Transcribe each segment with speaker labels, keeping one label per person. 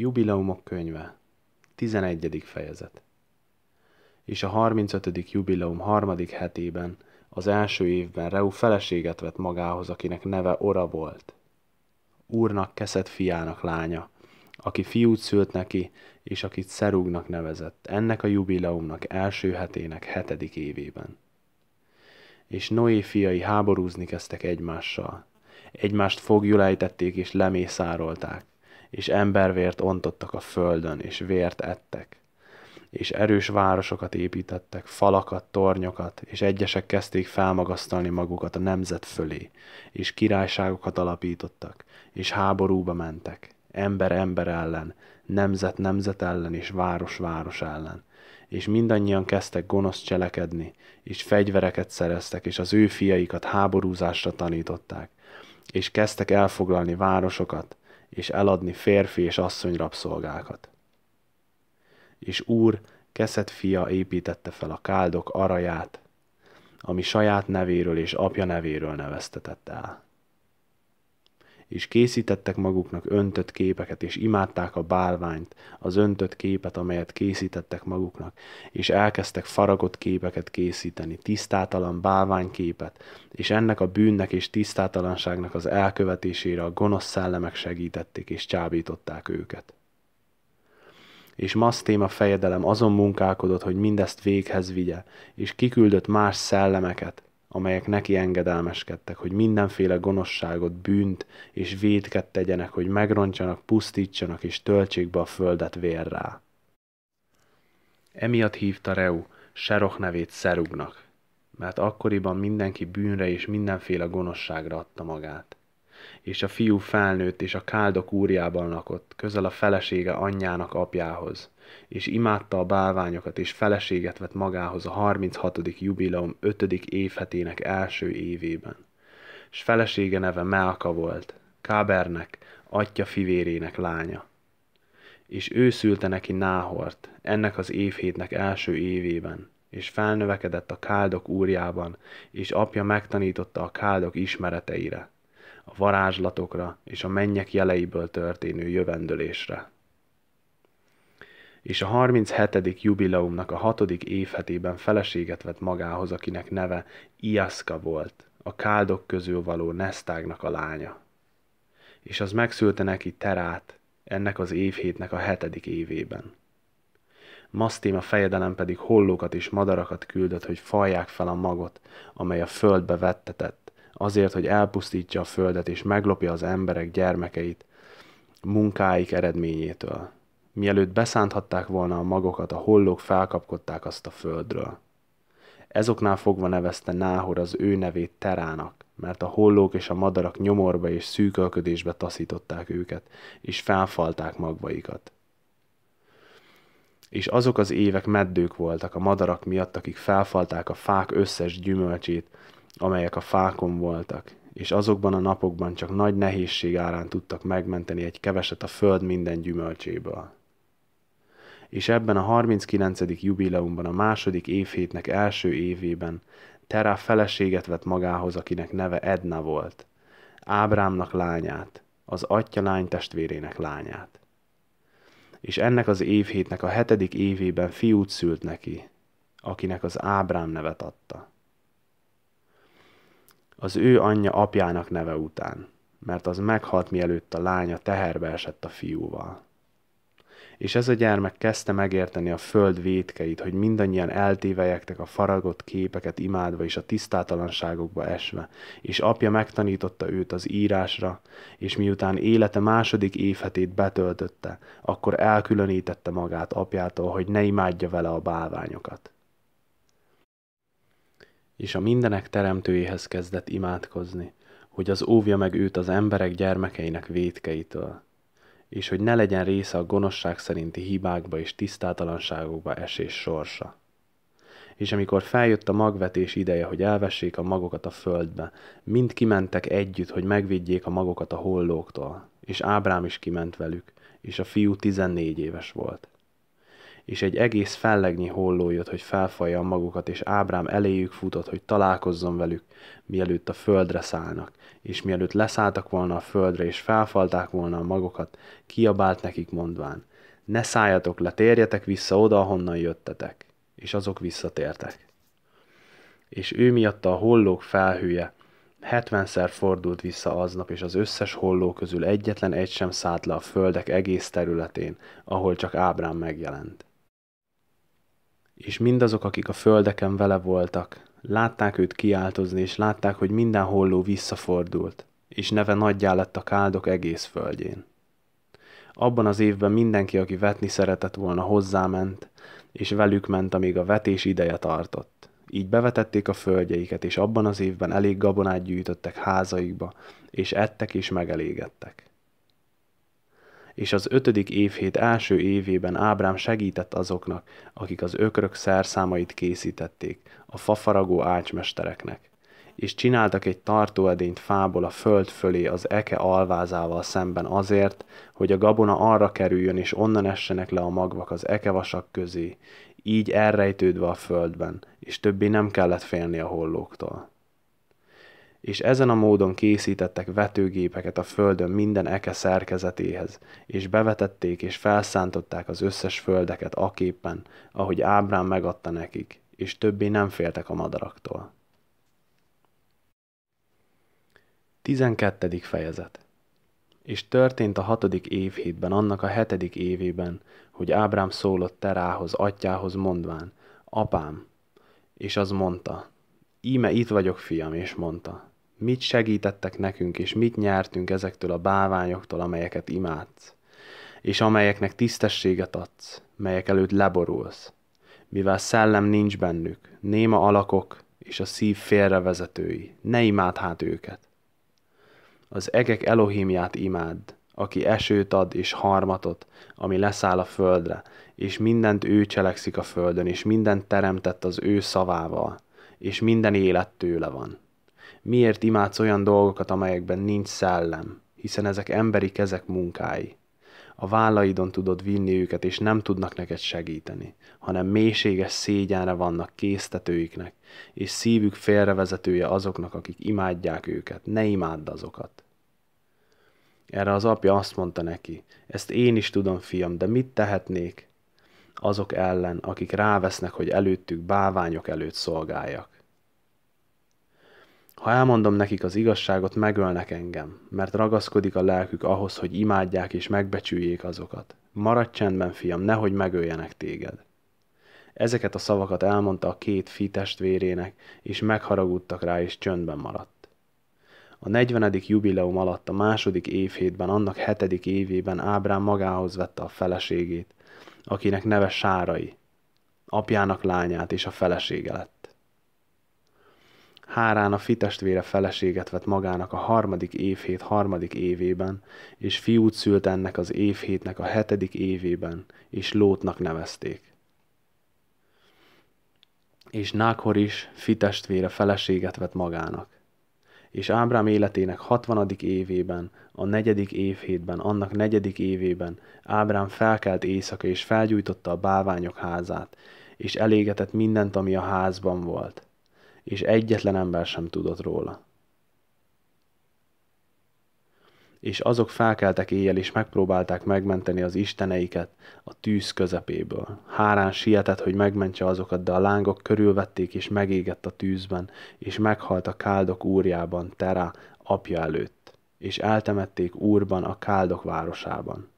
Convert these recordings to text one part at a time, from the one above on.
Speaker 1: Jubileumok könyve, 11. fejezet. És a 35. jubileum harmadik hetében, az első évben Reu feleséget vett magához, akinek neve Ora volt. Úrnak keszett fiának lánya, aki fiút szült neki, és akit Szerúgnak nevezett, ennek a jubileumnak első hetének hetedik évében. És Noé fiai háborúzni kezdtek egymással. Egymást fogjulejtették és lemészárolták és embervért ontottak a földön, és vért ettek. És erős városokat építettek, falakat, tornyokat, és egyesek kezdték felmagasztalni magukat a nemzet fölé, és királyságokat alapítottak, és háborúba mentek, ember ember ellen, nemzet nemzet ellen, és város város ellen és mindannyian kezdtek gonosz cselekedni, és fegyvereket szereztek, és az ő fiaikat háborúzásra tanították, és kezdtek elfoglalni városokat, és eladni férfi és asszony rabszolgákat. És úr, keszed fia építette fel a káldok araját, ami saját nevéről és apja nevéről neveztetett el és készítettek maguknak öntött képeket, és imádták a bálványt, az öntött képet, amelyet készítettek maguknak, és elkezdtek faragott képeket készíteni, tisztátalan bálványképet, és ennek a bűnnek és tisztátalanságnak az elkövetésére a gonosz szellemek segítették és csábították őket és a fejedelem azon munkálkodott, hogy mindezt véghez vigye, és kiküldött más szellemeket, amelyek neki engedelmeskedtek, hogy mindenféle gonoszságot, bűnt és védket tegyenek, hogy megrontsanak, pusztítsanak és töltsék be a földet vérrá. Emiatt hívta Reu Serok nevét Szerugnak, mert akkoriban mindenki bűnre és mindenféle gonoszságra adta magát és a fiú felnőtt és a káldok úrjában lakott, közel a felesége anyjának apjához, és imádta a bálványokat, és feleséget vett magához a 36. jubileum 5. évhetének első évében. S felesége neve Melka volt, Kábernek, atya fivérének lánya. És ő szülte neki Náhort, ennek az évhétnek első évében, és felnövekedett a káldok úrjában, és apja megtanította a káldok ismereteire a varázslatokra és a mennyek jeleiből történő jövendölésre. És a 37. jubileumnak a 6. évhetében feleséget vett magához, akinek neve Iaszka volt, a káldok közül való Nesztágnak a lánya. És az megszülte neki Terát, ennek az évhétnek a hetedik évében. Masztém a fejedelem pedig hollókat és madarakat küldött, hogy falják fel a magot, amely a földbe vettetett, azért, hogy elpusztítja a földet és meglopja az emberek gyermekeit munkáik eredményétől. Mielőtt beszánthatták volna a magokat, a hollók felkapkodták azt a földről. Ezoknál fogva nevezte Náhor az ő nevét Terának, mert a hollók és a madarak nyomorba és szűkölködésbe taszították őket, és felfalták magvaikat. És azok az évek meddők voltak a madarak miatt, akik felfalták a fák összes gyümölcsét, amelyek a fákon voltak, és azokban a napokban csak nagy nehézség árán tudtak megmenteni egy keveset a föld minden gyümölcséből. És ebben a 39. jubileumban, a második évhétnek első évében Terá feleséget vett magához, akinek neve Edna volt, Ábrámnak lányát, az atya lány testvérének lányát. És ennek az évhétnek a hetedik évében fiút szült neki, akinek az Ábrám nevet adta az ő anyja apjának neve után, mert az meghalt mielőtt a lánya teherbe esett a fiúval. És ez a gyermek kezdte megérteni a föld vétkeit, hogy mindannyian eltévejektek a faragott képeket imádva és a tisztátalanságokba esve, és apja megtanította őt az írásra, és miután élete második évhetét betöltötte, akkor elkülönítette magát apjától, hogy ne imádja vele a bálványokat és a mindenek teremtőjéhez kezdett imádkozni, hogy az óvja meg őt az emberek gyermekeinek vétkeitől, és hogy ne legyen része a gonoszság szerinti hibákba és tisztátalanságokba esés sorsa. És amikor feljött a magvetés ideje, hogy elvessék a magokat a földbe, mind kimentek együtt, hogy megvédjék a magokat a hollóktól, és Ábrám is kiment velük, és a fiú tizennégy éves volt és egy egész fellegnyi holló jött, hogy felfalja magukat, és Ábrám eléjük futott, hogy találkozzon velük, mielőtt a földre szállnak, és mielőtt leszálltak volna a földre, és felfalták volna a magukat, kiabált nekik mondván, ne szálljatok le, térjetek vissza oda, ahonnan jöttetek. És azok visszatértek. És ő miatta a hollók felhője, hetvenszer fordult vissza aznap, és az összes holló közül egyetlen egy sem szállt le a földek egész területén, ahol csak Ábrám megjelent és mindazok, akik a földeken vele voltak, látták őt kiáltozni, és látták, hogy minden holló visszafordult, és neve nagyjá lett a káldok egész földjén. Abban az évben mindenki, aki vetni szeretett volna, hozzáment, és velük ment, amíg a vetés ideje tartott. Így bevetették a földjeiket, és abban az évben elég gabonát gyűjtöttek házaikba, és ettek és megelégedtek és az ötödik évhét első évében Ábrám segített azoknak, akik az ökrök szerszámait készítették, a fafaragó ácsmestereknek és csináltak egy tartóedényt fából a föld fölé az eke alvázával szemben azért, hogy a gabona arra kerüljön és onnan essenek le a magvak az ekevasak közé, így elrejtődve a földben, és többi nem kellett félni a hollóktól és ezen a módon készítettek vetőgépeket a földön minden eke szerkezetéhez, és bevetették és felszántották az összes földeket aképpen, ahogy Ábrám megadta nekik, és többé nem féltek a madaraktól. 12. fejezet És történt a hatodik évhétben, annak a hetedik évében, hogy Ábrám szólott Terához, atyához mondván, apám, és az mondta, íme itt vagyok, fiam, és mondta, mit segítettek nekünk, és mit nyertünk ezektől a báványoktól, amelyeket imádsz, és amelyeknek tisztességet adsz, melyek előtt leborulsz, mivel szellem nincs bennük, néma alakok és a szív félrevezetői, ne imád hát őket. Az egek Elohimját imád, aki esőt ad és harmatot, ami leszáll a földre, és mindent ő cselekszik a földön, és mindent teremtett az ő szavával, és minden élet tőle van. Miért imádsz olyan dolgokat, amelyekben nincs szellem? Hiszen ezek emberi kezek munkái. A vállaidon tudod vinni őket, és nem tudnak neked segíteni, hanem mélységes szégyenre vannak késztetőiknek, és szívük félrevezetője azoknak, akik imádják őket. Ne imádd azokat. Erre az apja azt mondta neki, ezt én is tudom, fiam, de mit tehetnék azok ellen, akik rávesznek, hogy előttük báványok előtt szolgáljak? Ha elmondom nekik az igazságot, megölnek engem, mert ragaszkodik a lelkük ahhoz, hogy imádják és megbecsüljék azokat. Maradj csendben, fiam, nehogy megöljenek téged. Ezeket a szavakat elmondta a két fi testvérének, és megharagudtak rá, és csöndben maradt. A 40. jubileum alatt a második évhétben, annak hetedik évében Ábrám magához vette a feleségét, akinek neve Sárai, apjának lányát és a felesége lett. Hárán a fitestvére feleséget vett magának a harmadik évhét harmadik évében, és fiút szült ennek az évhétnek a hetedik évében, és Lótnak nevezték. És Nákhor is fitestvére feleséget vett magának. És Ábrám életének hatvanadik évében, a negyedik évhétben, annak negyedik évében Ábrám felkelt éjszaka és felgyújtotta a báványok házát, és elégetett mindent, ami a házban volt – és egyetlen ember sem tudott róla. És azok felkeltek éjjel, és megpróbálták megmenteni az isteneiket a tűz közepéből. Hárán sietett, hogy megmentse azokat, de a lángok körülvették, és megégett a tűzben, és meghalt a káldok úrjában, Terá, apja előtt, és eltemették úrban a káldok városában.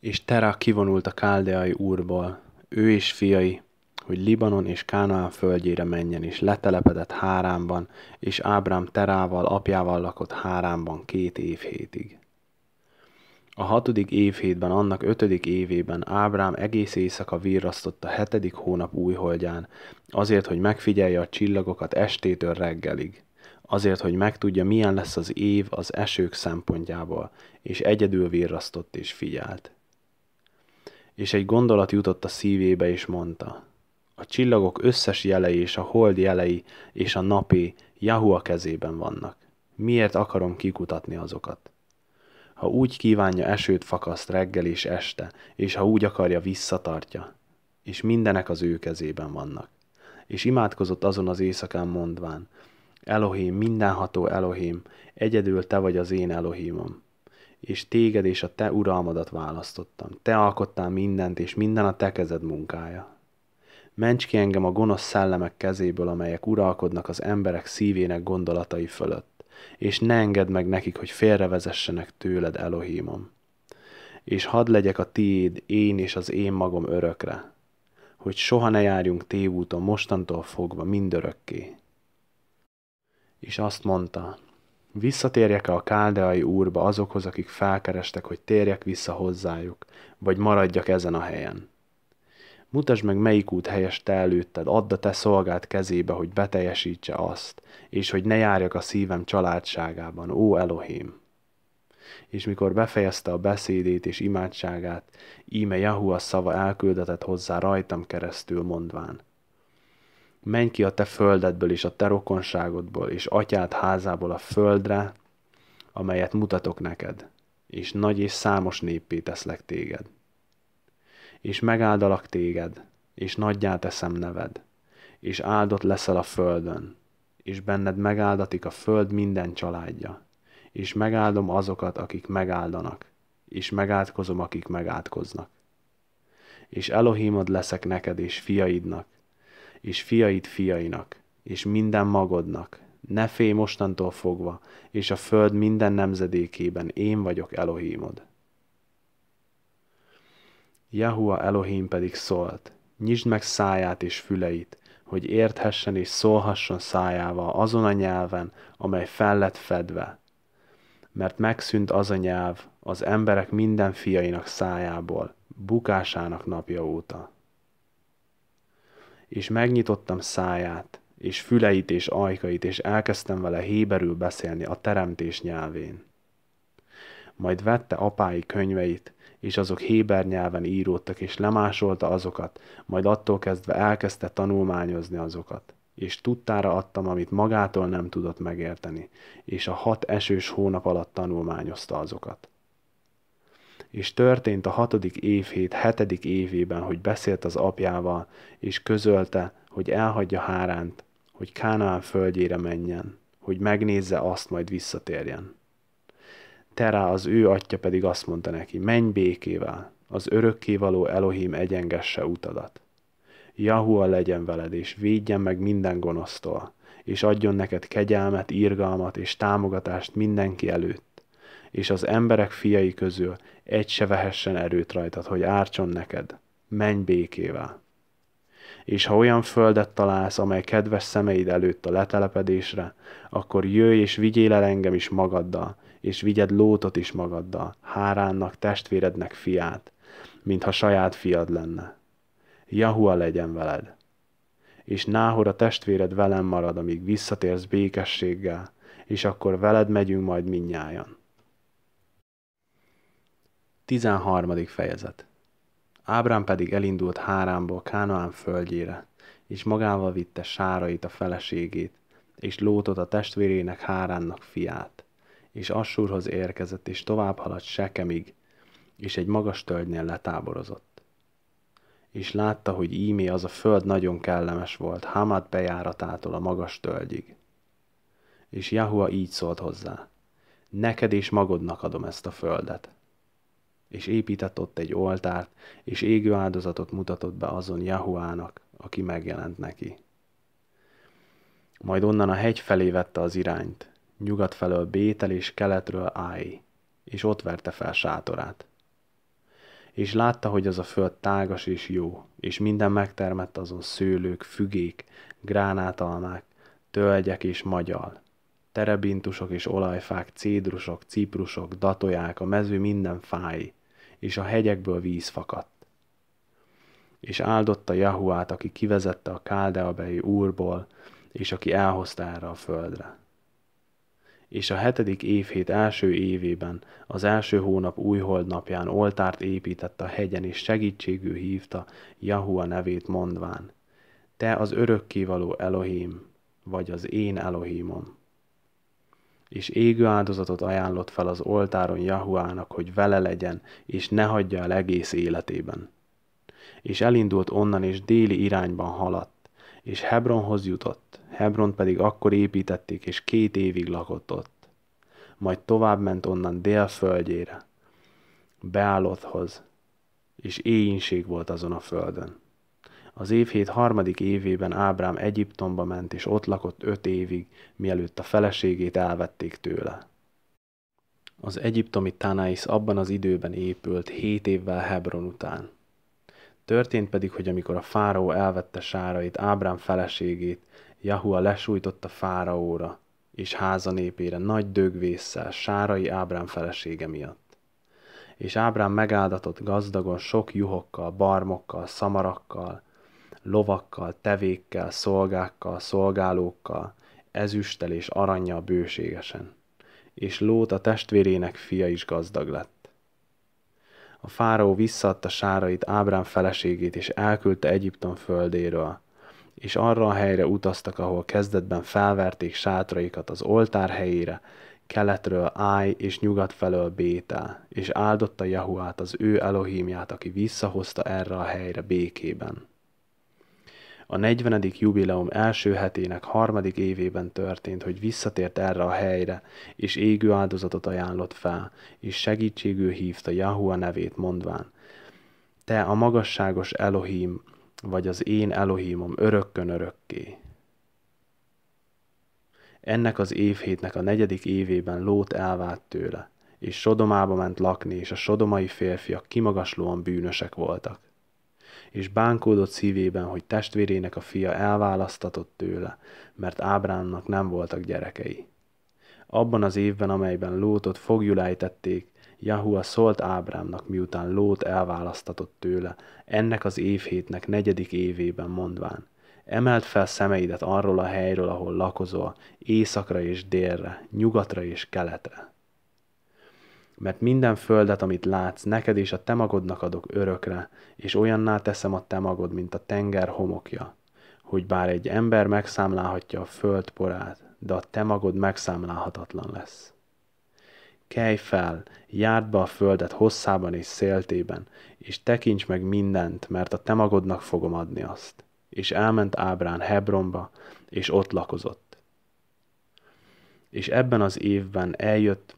Speaker 1: És Terá kivonult a káldeai úrból, ő és fiai hogy Libanon és Kánaán földjére menjen, és letelepedett Háránban, és Ábrám Terával, apjával lakott Háránban két évhétig. A hatodik évhétben, annak ötödik évében Ábrám egész éjszaka virrasztott a hetedik hónap újholdján, azért, hogy megfigyelje a csillagokat estétől reggelig azért, hogy megtudja, milyen lesz az év az esők szempontjából, és egyedül virrasztott és figyelt. És egy gondolat jutott a szívébe, és mondta – a csillagok összes jelei és a hold jelei és a napé Yahua kezében vannak. Miért akarom kikutatni azokat? Ha úgy kívánja, esőt fakaszt reggel és este, és ha úgy akarja, visszatartja. És mindenek az ő kezében vannak. És imádkozott azon az éjszakán mondván, Elohim mindenható Elohim, egyedül te vagy az én Elohimom. És téged és a te uralmadat választottam. Te alkottál mindent, és minden a te kezed munkája. Ments ki engem a gonosz szellemek kezéből, amelyek uralkodnak az emberek szívének gondolatai fölött, és ne engedd meg nekik, hogy félrevezessenek tőled, Elohimom. És hadd legyek a tiéd, én és az én magam örökre, hogy soha ne járjunk tévúton mostantól fogva mindörökké. És azt mondta, visszatérjek-e a káldeai úrba azokhoz, akik felkerestek, hogy térjek vissza hozzájuk, vagy maradjak ezen a helyen mutasd meg, melyik út helyes te előtted, add a te szolgát kezébe, hogy beteljesítse azt, és hogy ne járjak a szívem családságában, ó elohim. És mikor befejezte a beszédét és imádságát, íme Jahua szava elküldetett hozzá rajtam keresztül mondván, menj ki a te földedből és a te rokonságodból, és atyád házából a földre, amelyet mutatok neked, és nagy és számos néppé teszlek téged és megáldalak téged, és nagyját eszem neved, és áldott leszel a földön, és benned megáldatik a föld minden családja, és megáldom azokat, akik megáldanak, és megátkozom, akik megátkoznak. És Elohimod leszek neked és fiaidnak, és fiaid fiainak, és minden magodnak, ne félj mostantól fogva, és a föld minden nemzedékében én vagyok Elohimod. Jahua Elohim pedig szólt, nyisd meg száját és füleit, hogy érthessen és szólhasson szájával azon a nyelven, amely fel lett fedve. Mert megszűnt az a nyelv az emberek minden fiainak szájából, bukásának napja óta. És megnyitottam száját, és füleit és ajkait, és elkezdtem vele héberül beszélni a teremtés nyelvén. Majd vette apái könyveit, és azok héber nyelven íródtak, és lemásolta azokat, majd attól kezdve elkezdte tanulmányozni azokat. És tudtára adtam, amit magától nem tudott megérteni, és a hat esős hónap alatt tanulmányozta azokat. És történt a hatodik évhét hetedik évében, hogy beszélt az apjával, és közölte, hogy elhagyja Háránt, hogy Kánaán földjére menjen, hogy megnézze azt, majd visszatérjen. Terá az ő atya pedig azt mondta neki, menj békével, az örökkévaló Elohim egyengesse utadat. Jahua legyen veled, és védjen meg minden gonosztól, és adjon neked kegyelmet, írgalmat és támogatást mindenki előtt, és az emberek fiai közül egy se vehessen erőt rajtad, hogy ártson neked, menj békével. És ha olyan földet találsz, amely kedves szemeid előtt a letelepedésre, akkor jöjj és vigyél el engem is magaddal, és vigyed lótot is magaddal, háránnak, testvérednek fiát, mintha saját fiad lenne. Jahua legyen veled. És náhor a testvéred velem marad, amíg visszatérsz békességgel, és akkor veled megyünk majd minnyájan. 13. fejezet Ábrám pedig elindult Háránból Kánaán földjére, és magával vitte Sárait a feleségét, és Lótot a testvérének Háránnak fiát és Assurhoz érkezett, és tovább haladt Sekemig, és egy magas tölgynél letáborozott. És látta, hogy ímé az a föld nagyon kellemes volt, Hamad bejáratától a magas tölgyig. És Jahua így szólt hozzá, neked és magodnak adom ezt a földet. És épített ott egy oltárt, és égő áldozatot mutatott be azon Jahuának, aki megjelent neki. Majd onnan a hegy felé vette az irányt, nyugat felől Bétel és keletről Ái, és ott verte fel sátorát. És látta, hogy az a föld tágas és jó, és minden megtermett azon szőlők, fügék, gránátalmák, tölgyek és magyal, terebintusok és olajfák, cédrusok, ciprusok, datoják, a mező minden fáj, és a hegyekből víz fakadt. És áldotta Jahuát, aki kivezette a Káldeabei úrból, és aki elhozta erre a földre és a hetedik évhét első évében, az első hónap újhold napján oltárt épített a hegyen, és segítségű hívta Jahua nevét mondván. Te az örökkévaló Elohim, vagy az én Elohimom. És égő áldozatot ajánlott fel az oltáron Jahuának, hogy vele legyen, és ne hagyja el egész életében. És elindult onnan, és déli irányban haladt és Hebronhoz jutott. Hebron pedig akkor építették, és két évig lakott ott. Majd tovább ment onnan Délföldjére, földjére, Beállothoz, és éjénység volt azon a földön. Az évhét harmadik évében Ábrám Egyiptomba ment, és ott lakott öt évig, mielőtt a feleségét elvették tőle. Az egyiptomi Tanáis abban az időben épült, hét évvel Hebron után. Történt pedig, hogy amikor a fáraó elvette sárait, Ábrám feleségét, Jahua lesújtotta fáraóra és háza népére nagy dögvésszel sárai Ábrám felesége miatt. És Ábrám megáldatott gazdagon sok juhokkal, barmokkal, szamarakkal, lovakkal, tevékkel, szolgákkal, szolgálókkal, ezüsttel és aranyjal bőségesen. És Lót a testvérének fia is gazdag lett. A fáraó visszaadta sárait Ábrám feleségét, és elküldte Egyiptom földéről. És arra a helyre utaztak, ahol kezdetben felverték sátraikat az oltár helyére, keletről Áj és nyugat felől Bétel, és áldotta Jahuát az ő Elohímját, aki visszahozta erre a helyre békében. A 40. jubileum első hetének harmadik évében történt, hogy visszatért erre a helyre, és égő áldozatot ajánlott fel, és segítségül hívta Jahua nevét mondván. Te a magasságos Elohim, vagy az én Elohimom örökkön örökké. Ennek az évhétnek a negyedik évében Lót elvált tőle, és Sodomába ment lakni, és a sodomai férfiak kimagaslóan bűnösek voltak és bánkódott szívében, hogy testvérének a fia elválasztatott tőle, mert Ábránnak nem voltak gyerekei. Abban az évben, amelyben Lótot fogjulejtették, Jahua szólt Ábrámnak, miután Lót elválasztatott tőle, ennek az évhétnek negyedik évében mondván, emelt fel szemeidet arról a helyről, ahol lakozol, északra és délre, nyugatra és keletre mert minden földet, amit látsz, neked és a te magodnak adok örökre, és olyanná teszem a te magod, mint a tenger homokja, hogy bár egy ember megszámlálhatja a föld porát, de a te magod megszámlálhatatlan lesz. Kelj fel, járd be a földet hosszában és széltében, és tekints meg mindent, mert a te magodnak fogom adni azt. És elment Ábrán Hebronba, és ott lakozott. És ebben az évben eljött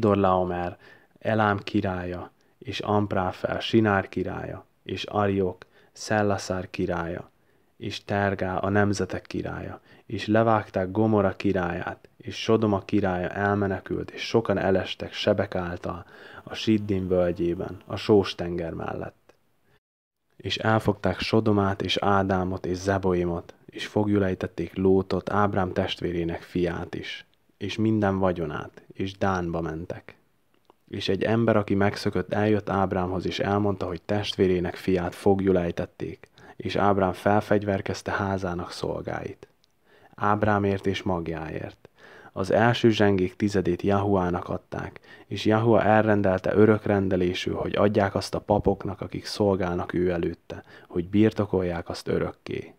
Speaker 1: Laomer, Elám királya, és Ampráfel, Sinár királya, és Ariok, Szellaszár királya, és Tergá a nemzetek királya, és levágták Gomora királyát, és Sodoma királya elmenekült, és sokan elestek sebek által a Siddin völgyében, a sós tenger mellett. És elfogták Sodomát, és Ádámot, és Zeboimot, és fogjulejtették Lótot, Ábrám testvérének fiát is és minden vagyonát, és Dánba mentek. És egy ember, aki megszökött, eljött Ábrámhoz, és elmondta, hogy testvérének fiát fogjul ejtették, és Ábrám felfegyverkezte házának szolgáit. Ábrámért és magjáért. Az első zsengék tizedét Jahuának adták, és Jahua elrendelte örökrendelésű, hogy adják azt a papoknak, akik szolgálnak ő előtte, hogy birtokolják azt örökké.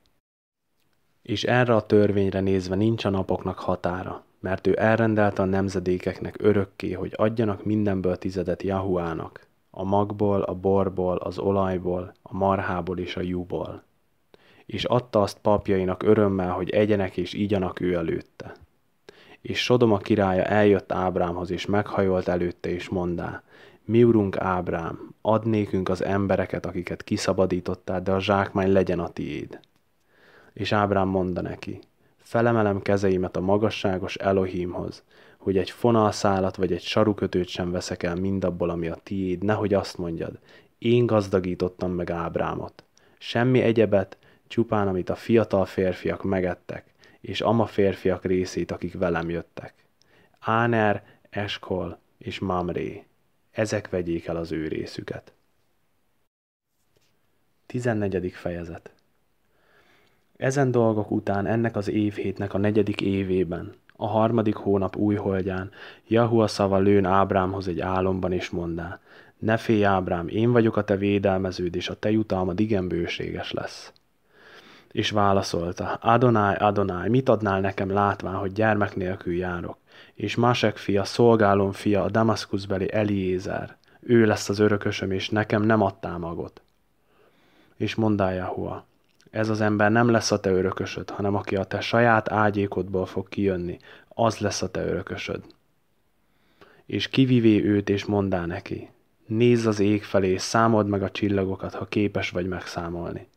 Speaker 1: És erre a törvényre nézve nincs a napoknak határa, mert ő elrendelte a nemzedékeknek örökké, hogy adjanak mindenből tizedet Jahuának, a magból, a borból, az olajból, a marhából és a júból. És adta azt papjainak örömmel, hogy egyenek és igyanak ő előtte. És Sodoma királya eljött Ábrámhoz, és meghajolt előtte, és mondá, mi urunk Ábrám, add nékünk az embereket, akiket kiszabadítottál, de a zsákmány legyen a tiéd. És Ábrám mondta neki, Felemelem kezeimet a magasságos Elohimhoz, hogy egy fonalszálat vagy egy sarukötőt sem veszek el mindabból, ami a tiéd, nehogy azt mondjad, én gazdagítottam meg Ábrámot. Semmi egyebet, csupán amit a fiatal férfiak megettek, és ama férfiak részét, akik velem jöttek. Áner, Eskol és Mamré. Ezek vegyék el az ő részüket. 14. fejezet ezen dolgok után ennek az évhétnek a negyedik évében, a harmadik hónap újholdján, Jahua szava lőn Ábrámhoz egy álomban is mondá, ne félj Ábrám, én vagyok a te védelmeződ, és a te jutalmad igen bőséges lesz. És válaszolta, Adonai, Adonai, mit adnál nekem látván, hogy gyermek nélkül járok? És Másek fia, szolgálom fia, a Damaszkuszbeli Eliézer. Ő lesz az örökösöm, és nekem nem adtál magot. És mondá Jahua, ez az ember nem lesz a te örökösöd, hanem aki a te saját ágyékodból fog kijönni, az lesz a te örökösöd. És kivivé őt, és mondá neki, nézz az ég felé, és számold meg a csillagokat, ha képes vagy megszámolni.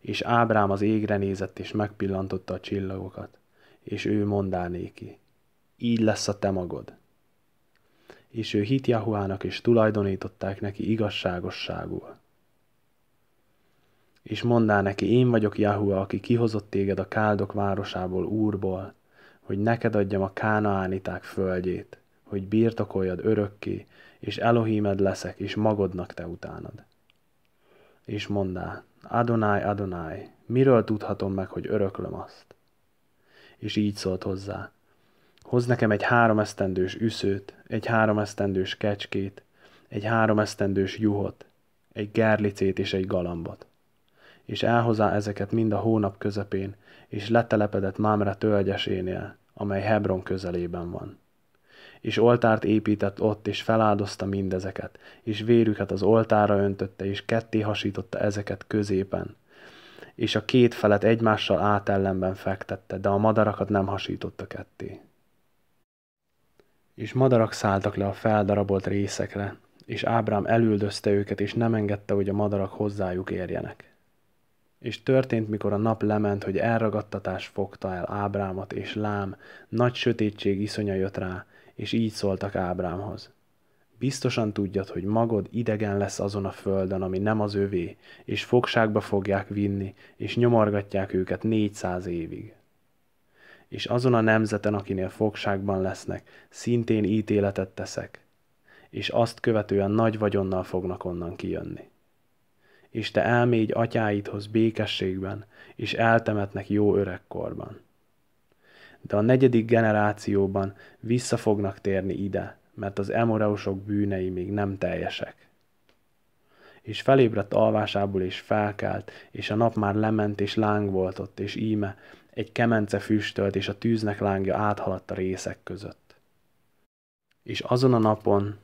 Speaker 1: És Ábrám az égre nézett, és megpillantotta a csillagokat, és ő mondá néki, így lesz a te magod. És ő hit Jahuának, és tulajdonították neki igazságosságul és mondná neki, én vagyok Jahua, aki kihozott téged a Káldok városából úrból, hogy neked adjam a kánaániták földjét, hogy birtokoljad örökké, és Elohimed leszek, és magodnak te utánad. És mondá, Adonai, Adonai, miről tudhatom meg, hogy öröklöm azt? És így szólt hozzá, hoz nekem egy háromesztendős üszőt, egy háromesztendős kecskét, egy háromesztendős juhot, egy gerlicét és egy galambot és elhozá ezeket mind a hónap közepén, és letelepedett Mámre tölgyesénél, amely Hebron közelében van. És oltárt épített ott, és feláldozta mindezeket, és vérüket az oltára öntötte, és ketté hasította ezeket középen, és a két felet egymással átellenben fektette, de a madarakat nem hasította ketté. És madarak szálltak le a feldarabolt részekre, és Ábrám elüldözte őket, és nem engedte, hogy a madarak hozzájuk érjenek. És történt, mikor a nap lement, hogy elragadtatás fogta el Ábrámat, és lám, nagy sötétség iszonya jött rá, és így szóltak Ábrámhoz. Biztosan tudjad, hogy magod idegen lesz azon a földön, ami nem az övé, és fogságba fogják vinni, és nyomorgatják őket négyszáz évig. És azon a nemzeten, akinél fogságban lesznek, szintén ítéletet teszek, és azt követően nagy vagyonnal fognak onnan kijönni és te elmégy atyáidhoz békességben, és eltemetnek jó öregkorban. De a negyedik generációban vissza fognak térni ide, mert az emoreusok bűnei még nem teljesek. És felébredt alvásából, és felkelt, és a nap már lement, és láng volt ott, és íme, egy kemence füstölt, és a tűznek lángja áthaladt a részek között. És azon a napon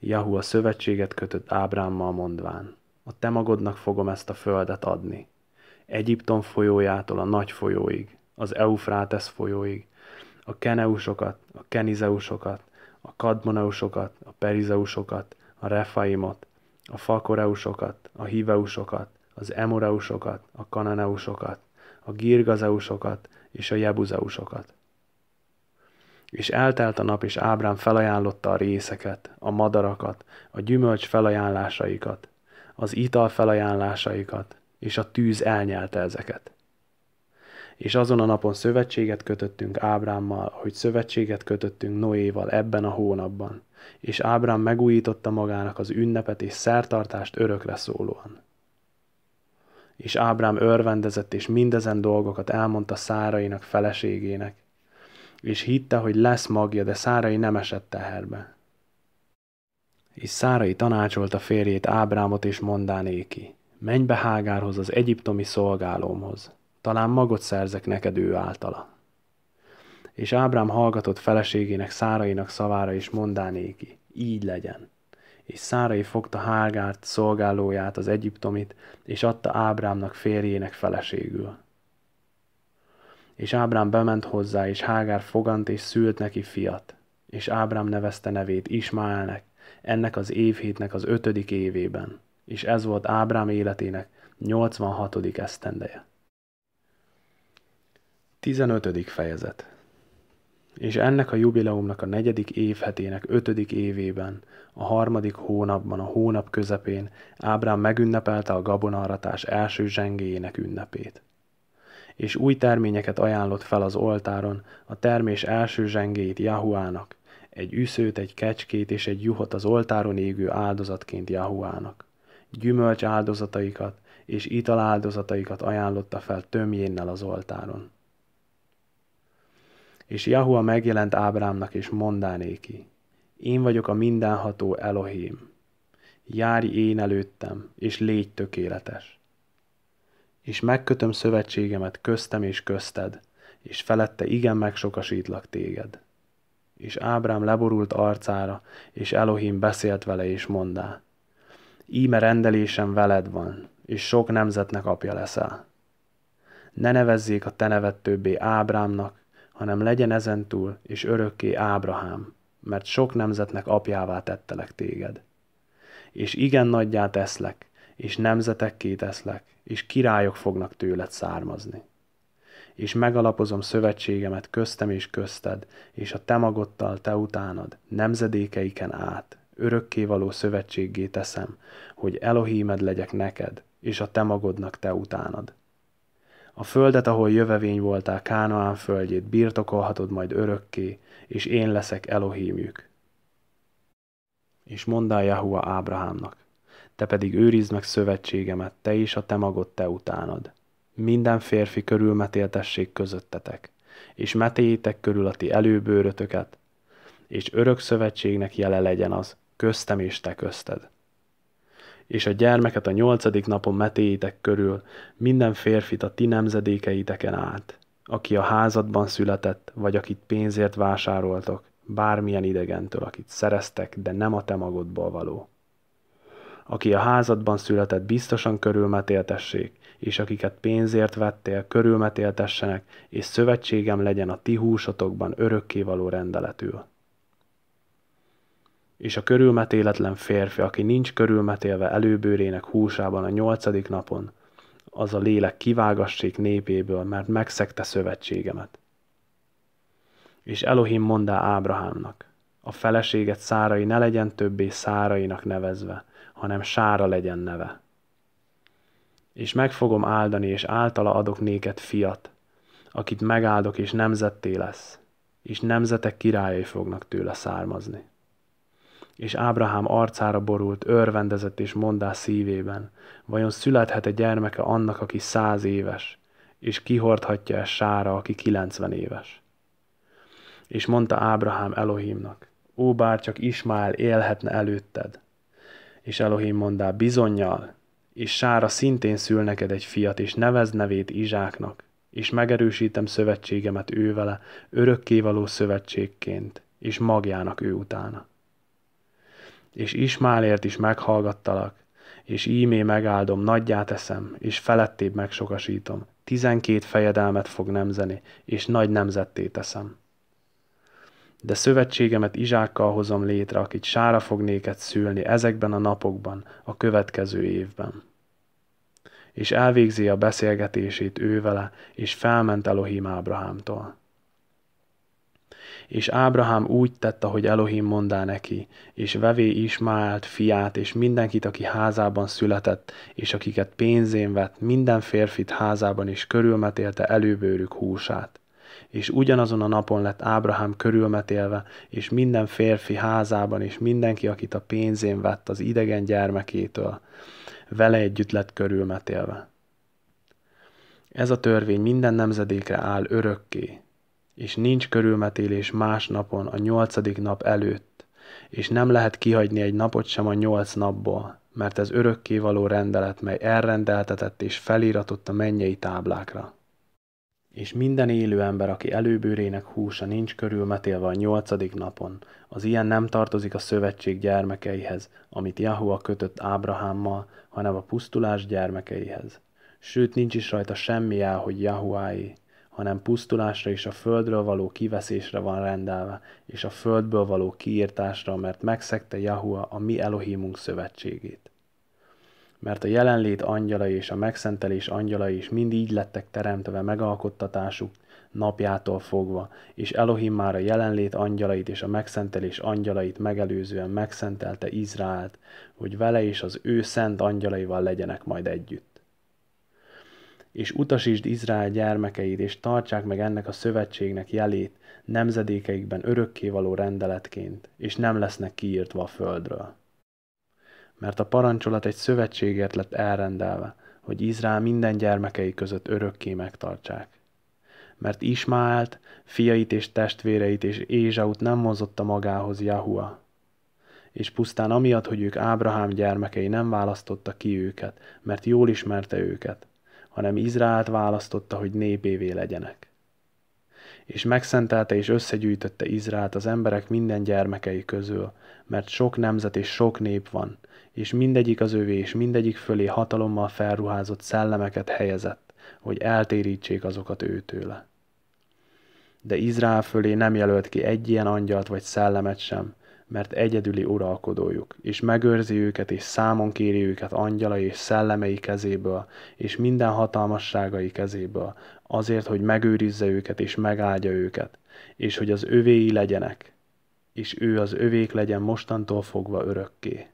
Speaker 1: Jahu a szövetséget kötött Ábrámmal mondván, a te magodnak fogom ezt a földet adni. Egyiptom folyójától a nagy folyóig, az Eufrátesz folyóig, a keneusokat, a kenizeusokat, a kadmoneusokat, a perizeusokat, a refaimot, a fakoreusokat, a hiveusokat, az emoreusokat, a kananeusokat, a girgazeusokat és a jebuzeusokat. És eltelt a nap, és Ábrám felajánlotta a részeket, a madarakat, a gyümölcs felajánlásaikat, az ital felajánlásaikat, és a tűz elnyelte ezeket. És azon a napon szövetséget kötöttünk Ábrámmal, hogy szövetséget kötöttünk Noéval ebben a hónapban, és Ábrám megújította magának az ünnepet és szertartást örökre szólóan. És Ábrám örvendezett, és mindezen dolgokat elmondta Szárainak feleségének, és hitte, hogy lesz magja, de Szárai nem esett teherbe és Szárai tanácsolta férjét Ábrámot és mondánéki. Menj be Hágárhoz, az egyiptomi szolgálómhoz. Talán magot szerzek neked ő általa. És Ábrám hallgatott feleségének, Szárainak szavára és mondánéki. Így legyen. És Szárai fogta Hágárt, szolgálóját, az egyiptomit, és adta Ábrámnak férjének feleségül. És Ábrám bement hozzá, és Hágár fogant, és szült neki fiat. És Ábrám nevezte nevét Ismáelnek, ennek az évhétnek az ötödik évében, és ez volt Ábrám életének 86. esztendeje. 15. fejezet És ennek a jubileumnak a negyedik évhetének ötödik évében, a harmadik hónapban, a hónap közepén Ábrám megünnepelte a gabonaratás első zsengéjének ünnepét és új terményeket ajánlott fel az oltáron, a termés első zsengéit Jahuának, egy üszőt, egy kecskét és egy juhot az oltáron égő áldozatként Jahuának. Gyümölcs áldozataikat és ital áldozataikat ajánlotta fel tömjénnel az oltáron. És Jahua megjelent Ábrámnak és mondánéki, én vagyok a mindenható Elohim. Járj én előttem, és légy tökéletes. És megkötöm szövetségemet köztem és közted, és felette igen megsokasítlak téged és Ábrám leborult arcára, és Elohim beszélt vele, és mondá, íme rendelésem veled van, és sok nemzetnek apja leszel. Ne nevezzék a te neved többé Ábrámnak, hanem legyen ezentúl és örökké Ábrahám, mert sok nemzetnek apjává tettelek téged. És igen nagyját teszlek, és nemzetekké teszlek, és királyok fognak tőled származni és megalapozom szövetségemet köztem és közted, és a te magottal te utánad, nemzedékeiken át, örökkévaló szövetséggé teszem, hogy Elohímed legyek neked, és a te magodnak te utánad. A földet, ahol jövevény voltál Kánoán földjét, birtokolhatod majd örökké, és én leszek Elohímjük. És mondál Jahua Ábrahámnak, te pedig őrizd meg szövetségemet, te és a te magod te utánad minden férfi körül metéltessék közöttetek, és metéljétek körül a ti előbőrötöket, és örök szövetségnek jele legyen az, köztem és te közted. És a gyermeket a nyolcadik napon metéjétek körül, minden férfit a ti nemzedékeiteken át, aki a házadban született, vagy akit pénzért vásároltok, bármilyen idegentől, akit szereztek, de nem a te magodból való. Aki a házadban született, biztosan körülmetéltessék, és akiket pénzért vettél, körülmetéltessenek, és szövetségem legyen a ti húsotokban való rendeletül. És a körülmetéletlen férfi, aki nincs körülmetélve előbőrének húsában a nyolcadik napon, az a lélek kivágassék népéből, mert megszegte szövetségemet. És Elohim mondá Ábrahámnak, a feleséget Szárai ne legyen többé Szárainak nevezve, hanem Sára legyen neve és meg fogom áldani, és általa adok néked fiat, akit megáldok, és nemzetté lesz, és nemzetek királyai fognak tőle származni. És Ábrahám arcára borult, örvendezett és mondá szívében, vajon születhet-e gyermeke annak, aki száz éves, és kihordhatja e sára, aki kilencven éves. És mondta Ábrahám Elohimnak, ó, bár csak Ismael élhetne előtted. És Elohim mondá, bizonyal, és Sára szintén szül neked egy fiat, és nevez nevét Izsáknak, és megerősítem szövetségemet ő vele, örökkévaló szövetségként, és magjának ő utána. És Ismálért is meghallgattalak, és ímé megáldom, nagyját teszem, és felettébb megsokasítom, tizenkét fejedelmet fog nemzeni, és nagy nemzetté teszem. De szövetségemet Izsákkal hozom létre, akit sára fog néked szülni ezekben a napokban, a következő évben és elvégzi a beszélgetését vele, és felment Elohim Ábrahámtól. És Ábrahám úgy tett, ahogy Elohim mondá neki, és vevé Ismáelt, fiát, és mindenkit, aki házában született, és akiket pénzén vett, minden férfit házában is körülmetélte előbőrük húsát. És ugyanazon a napon lett Ábrahám körülmetélve, és minden férfi házában, és mindenki, akit a pénzén vett az idegen gyermekétől, vele együtt lett körülmetélve. Ez a törvény minden nemzedékre áll örökké, és nincs körülmetélés más napon a nyolcadik nap előtt, és nem lehet kihagyni egy napot sem a nyolc napból, mert ez örökké való rendelet, mely elrendeltetett és feliratott a mennyei táblákra és minden élő ember, aki előbőrének húsa nincs körülmetélve a nyolcadik napon, az ilyen nem tartozik a szövetség gyermekeihez, amit Jahua kötött Ábrahámmal, hanem a pusztulás gyermekeihez. Sőt, nincs is rajta semmi jel, hogy Jahuáé, hanem pusztulásra és a földről való kiveszésre van rendelve, és a földből való kiírtásra, mert megszegte Jahua a mi Elohimunk szövetségét mert a jelenlét angyalai és a megszentelés angyalai is mind így lettek teremtve megalkottatásuk napjától fogva, és Elohim már a jelenlét angyalait és a megszentelés angyalait megelőzően megszentelte Izraelt, hogy vele és az ő szent angyalaival legyenek majd együtt. És utasítsd Izrael gyermekeit, és tartsák meg ennek a szövetségnek jelét nemzedékeikben örökkévaló rendeletként, és nem lesznek kiírtva a földről mert a parancsolat egy szövetségért lett elrendelve, hogy Izrael minden gyermekei között örökké megtartsák. Mert Ismált, fiait és testvéreit és Ézsaut nem mozotta magához Jahua. És pusztán amiatt, hogy ők Ábrahám gyermekei nem választotta ki őket, mert jól ismerte őket, hanem Izraelt választotta, hogy népévé legyenek. És megszentelte és összegyűjtötte Izraelt az emberek minden gyermekei közül, mert sok nemzet és sok nép van, és mindegyik az övé, és mindegyik fölé hatalommal felruházott szellemeket helyezett, hogy eltérítsék azokat őtőle. De Izrael fölé nem jelölt ki egy ilyen angyalt vagy szellemet sem, mert egyedüli uralkodójuk, és megőrzi őket, és számon kéri őket angyalai és szellemei kezéből, és minden hatalmasságai kezéből, azért, hogy megőrizze őket, és megáldja őket, és hogy az övéi legyenek, és ő az övék legyen mostantól fogva örökké.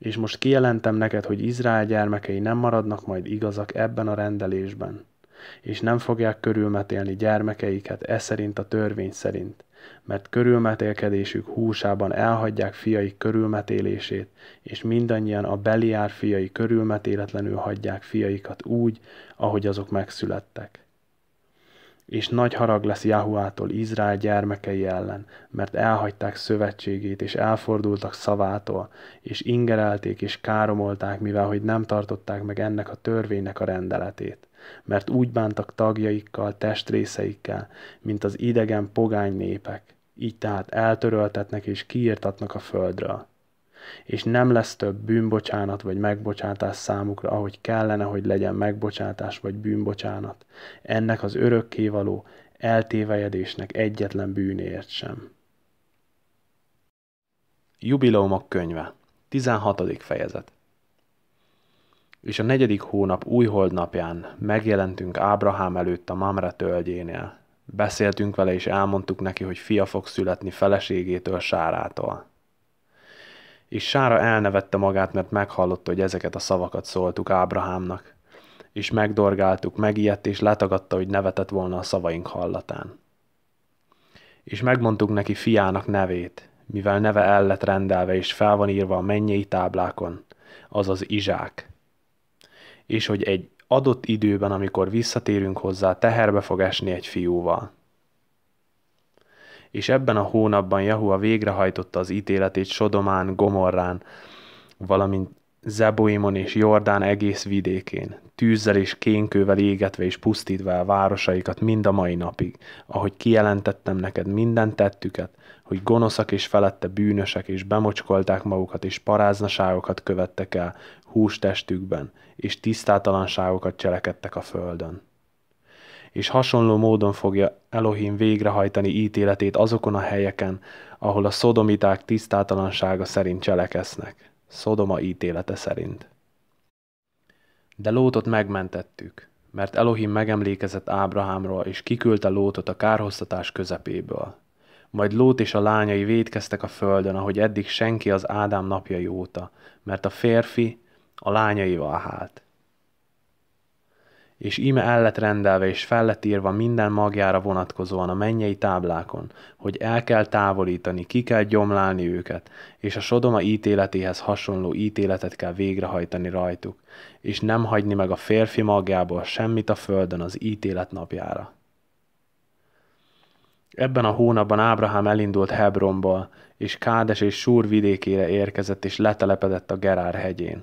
Speaker 1: És most kijelentem neked, hogy Izrael gyermekei nem maradnak majd igazak ebben a rendelésben, és nem fogják körülmetélni gyermekeiket e szerint a törvény szerint, mert körülmetélkedésük húsában elhagyják fiai körülmetélését, és mindannyian a Beliár fiai körülmetéletlenül hagyják fiaikat úgy, ahogy azok megszülettek és nagy harag lesz Jahuától Izrael gyermekei ellen, mert elhagyták szövetségét, és elfordultak szavától, és ingerelték, és káromolták, mivel hogy nem tartották meg ennek a törvénynek a rendeletét. Mert úgy bántak tagjaikkal, testrészeikkel, mint az idegen pogány népek. Így tehát eltöröltetnek és kiírtatnak a földről és nem lesz több bűnbocsánat vagy megbocsátás számukra, ahogy kellene, hogy legyen megbocsátás vagy bűnbocsánat. Ennek az örökkévaló eltévejedésnek egyetlen bűnéért sem. Jubilómok könyve 16. fejezet És a negyedik hónap új holdnapján megjelentünk Ábrahám előtt a Mamre tölgyénél. Beszéltünk vele és elmondtuk neki, hogy fia fog születni feleségétől Sárától. És Sára elnevette magát, mert meghallotta, hogy ezeket a szavakat szóltuk Ábrahámnak. És megdorgáltuk, megijedt, és letagadta, hogy nevetett volna a szavaink hallatán. És megmondtuk neki fiának nevét, mivel neve el lett rendelve, és fel van írva a mennyei táblákon, azaz Izsák. És hogy egy adott időben, amikor visszatérünk hozzá, teherbe fog esni egy fiúval és ebben a hónapban Jahua végrehajtotta az ítéletét Sodomán, Gomorrán, valamint Zeboimon és Jordán egész vidékén, tűzzel és kénkővel égetve és pusztítva a városaikat mind a mai napig, ahogy kijelentettem neked minden tettüket, hogy gonoszak és felette bűnösek, és bemocskolták magukat, és paráznaságokat követtek el hústestükben, és tisztátalanságokat cselekedtek a földön és hasonló módon fogja Elohim végrehajtani ítéletét azokon a helyeken, ahol a szodomiták tisztátalansága szerint cselekesznek, Szodoma ítélete szerint. De Lótot megmentettük, mert Elohim megemlékezett Ábrahámról, és kiküldte Lótot a kárhoztatás közepéből. Majd Lót és a lányai védkeztek a földön, ahogy eddig senki az Ádám napjai óta, mert a férfi a lányaival hált és íme el lett rendelve és fel lett írva minden magjára vonatkozóan a mennyei táblákon, hogy el kell távolítani, ki kell gyomlálni őket, és a Sodoma ítéletéhez hasonló ítéletet kell végrehajtani rajtuk, és nem hagyni meg a férfi magjából semmit a földön az ítélet napjára. Ebben a hónapban Ábrahám elindult Hebronból, és Kádes és Súr vidékére érkezett és letelepedett a Gerár hegyén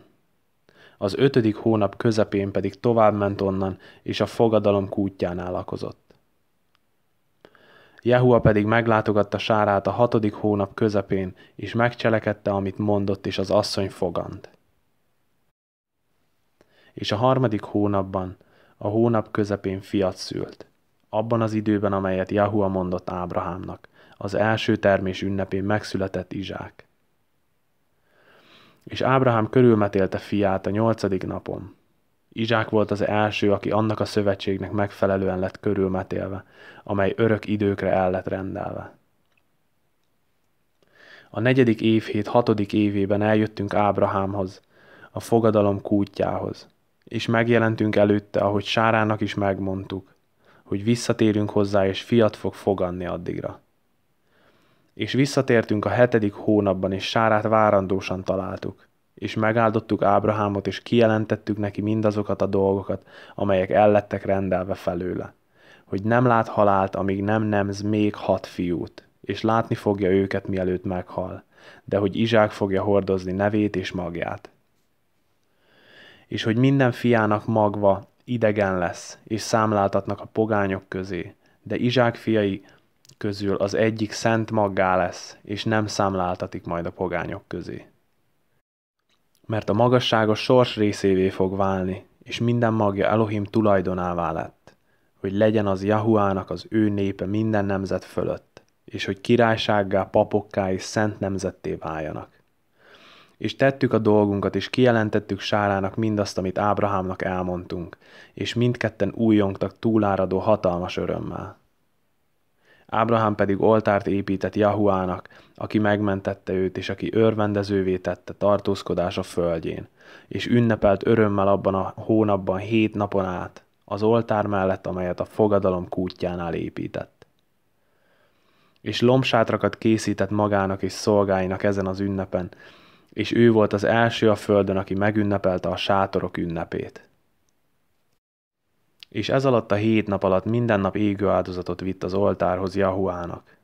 Speaker 1: az ötödik hónap közepén pedig továbbment onnan, és a fogadalom kútján állakozott. Jehua pedig meglátogatta Sárát a hatodik hónap közepén, és megcselekedte, amit mondott, és az asszony fogant. És a harmadik hónapban, a hónap közepén fiat szült, abban az időben, amelyet Jahua mondott Ábrahámnak, az első termés ünnepén megszületett Izsák. És Ábrahám körülmetélte fiát a nyolcadik napon. Izsák volt az első, aki annak a szövetségnek megfelelően lett körülmetélve, amely örök időkre el lett rendelve. A negyedik évhét hatodik évében eljöttünk Ábrahámhoz, a fogadalom kútjához, és megjelentünk előtte, ahogy Sárának is megmondtuk, hogy visszatérünk hozzá, és fiat fog foganni addigra és visszatértünk a hetedik hónapban, és Sárát várandósan találtuk. És megáldottuk Ábrahámot, és kijelentettük neki mindazokat a dolgokat, amelyek ellettek rendelve felőle. Hogy nem lát halált, amíg nem nemz még hat fiút, és látni fogja őket, mielőtt meghal, de hogy Izsák fogja hordozni nevét és magját. És hogy minden fiának magva idegen lesz, és számláltatnak a pogányok közé, de Izsák fiai közül az egyik szent maggá lesz, és nem számláltatik majd a pogányok közé. Mert a magassága sors részévé fog válni, és minden magja Elohim tulajdonává lett, hogy legyen az Jahuának az ő népe minden nemzet fölött, és hogy királysággá, papokká és szent nemzetté váljanak. És tettük a dolgunkat, és kijelentettük Sárának mindazt, amit Ábrahámnak elmondtunk, és mindketten újongtak túláradó hatalmas örömmel. Ábrahám pedig oltárt épített Jahuának, aki megmentette őt, és aki örvendezővé tette tartózkodása földjén, és ünnepelt örömmel abban a hónapban hét napon át, az oltár mellett, amelyet a fogadalom kútjánál épített. És lomsátrakat készített magának és szolgáinak ezen az ünnepen, és ő volt az első a földön, aki megünnepelte a sátorok ünnepét és ez alatt a hét nap alatt minden nap égő áldozatot vitt az oltárhoz Jahuának.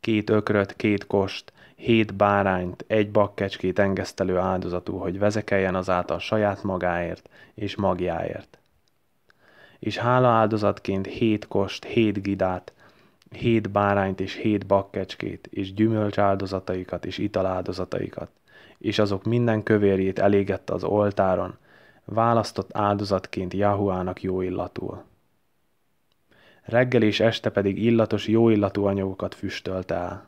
Speaker 1: Két ökröt, két kost, hét bárányt, egy bakkecskét engesztelő áldozatú, hogy vezekeljen azáltal saját magáért és magjáért. És hála áldozatként hét kost, hét gidát, hét bárányt és hét bakkecskét, és gyümölcs áldozataikat és italáldozataikat, és azok minden kövérjét elégette az oltáron, választott áldozatként Jahuának jó illatul. Reggel és este pedig illatos jó illatú anyagokat füstölt el.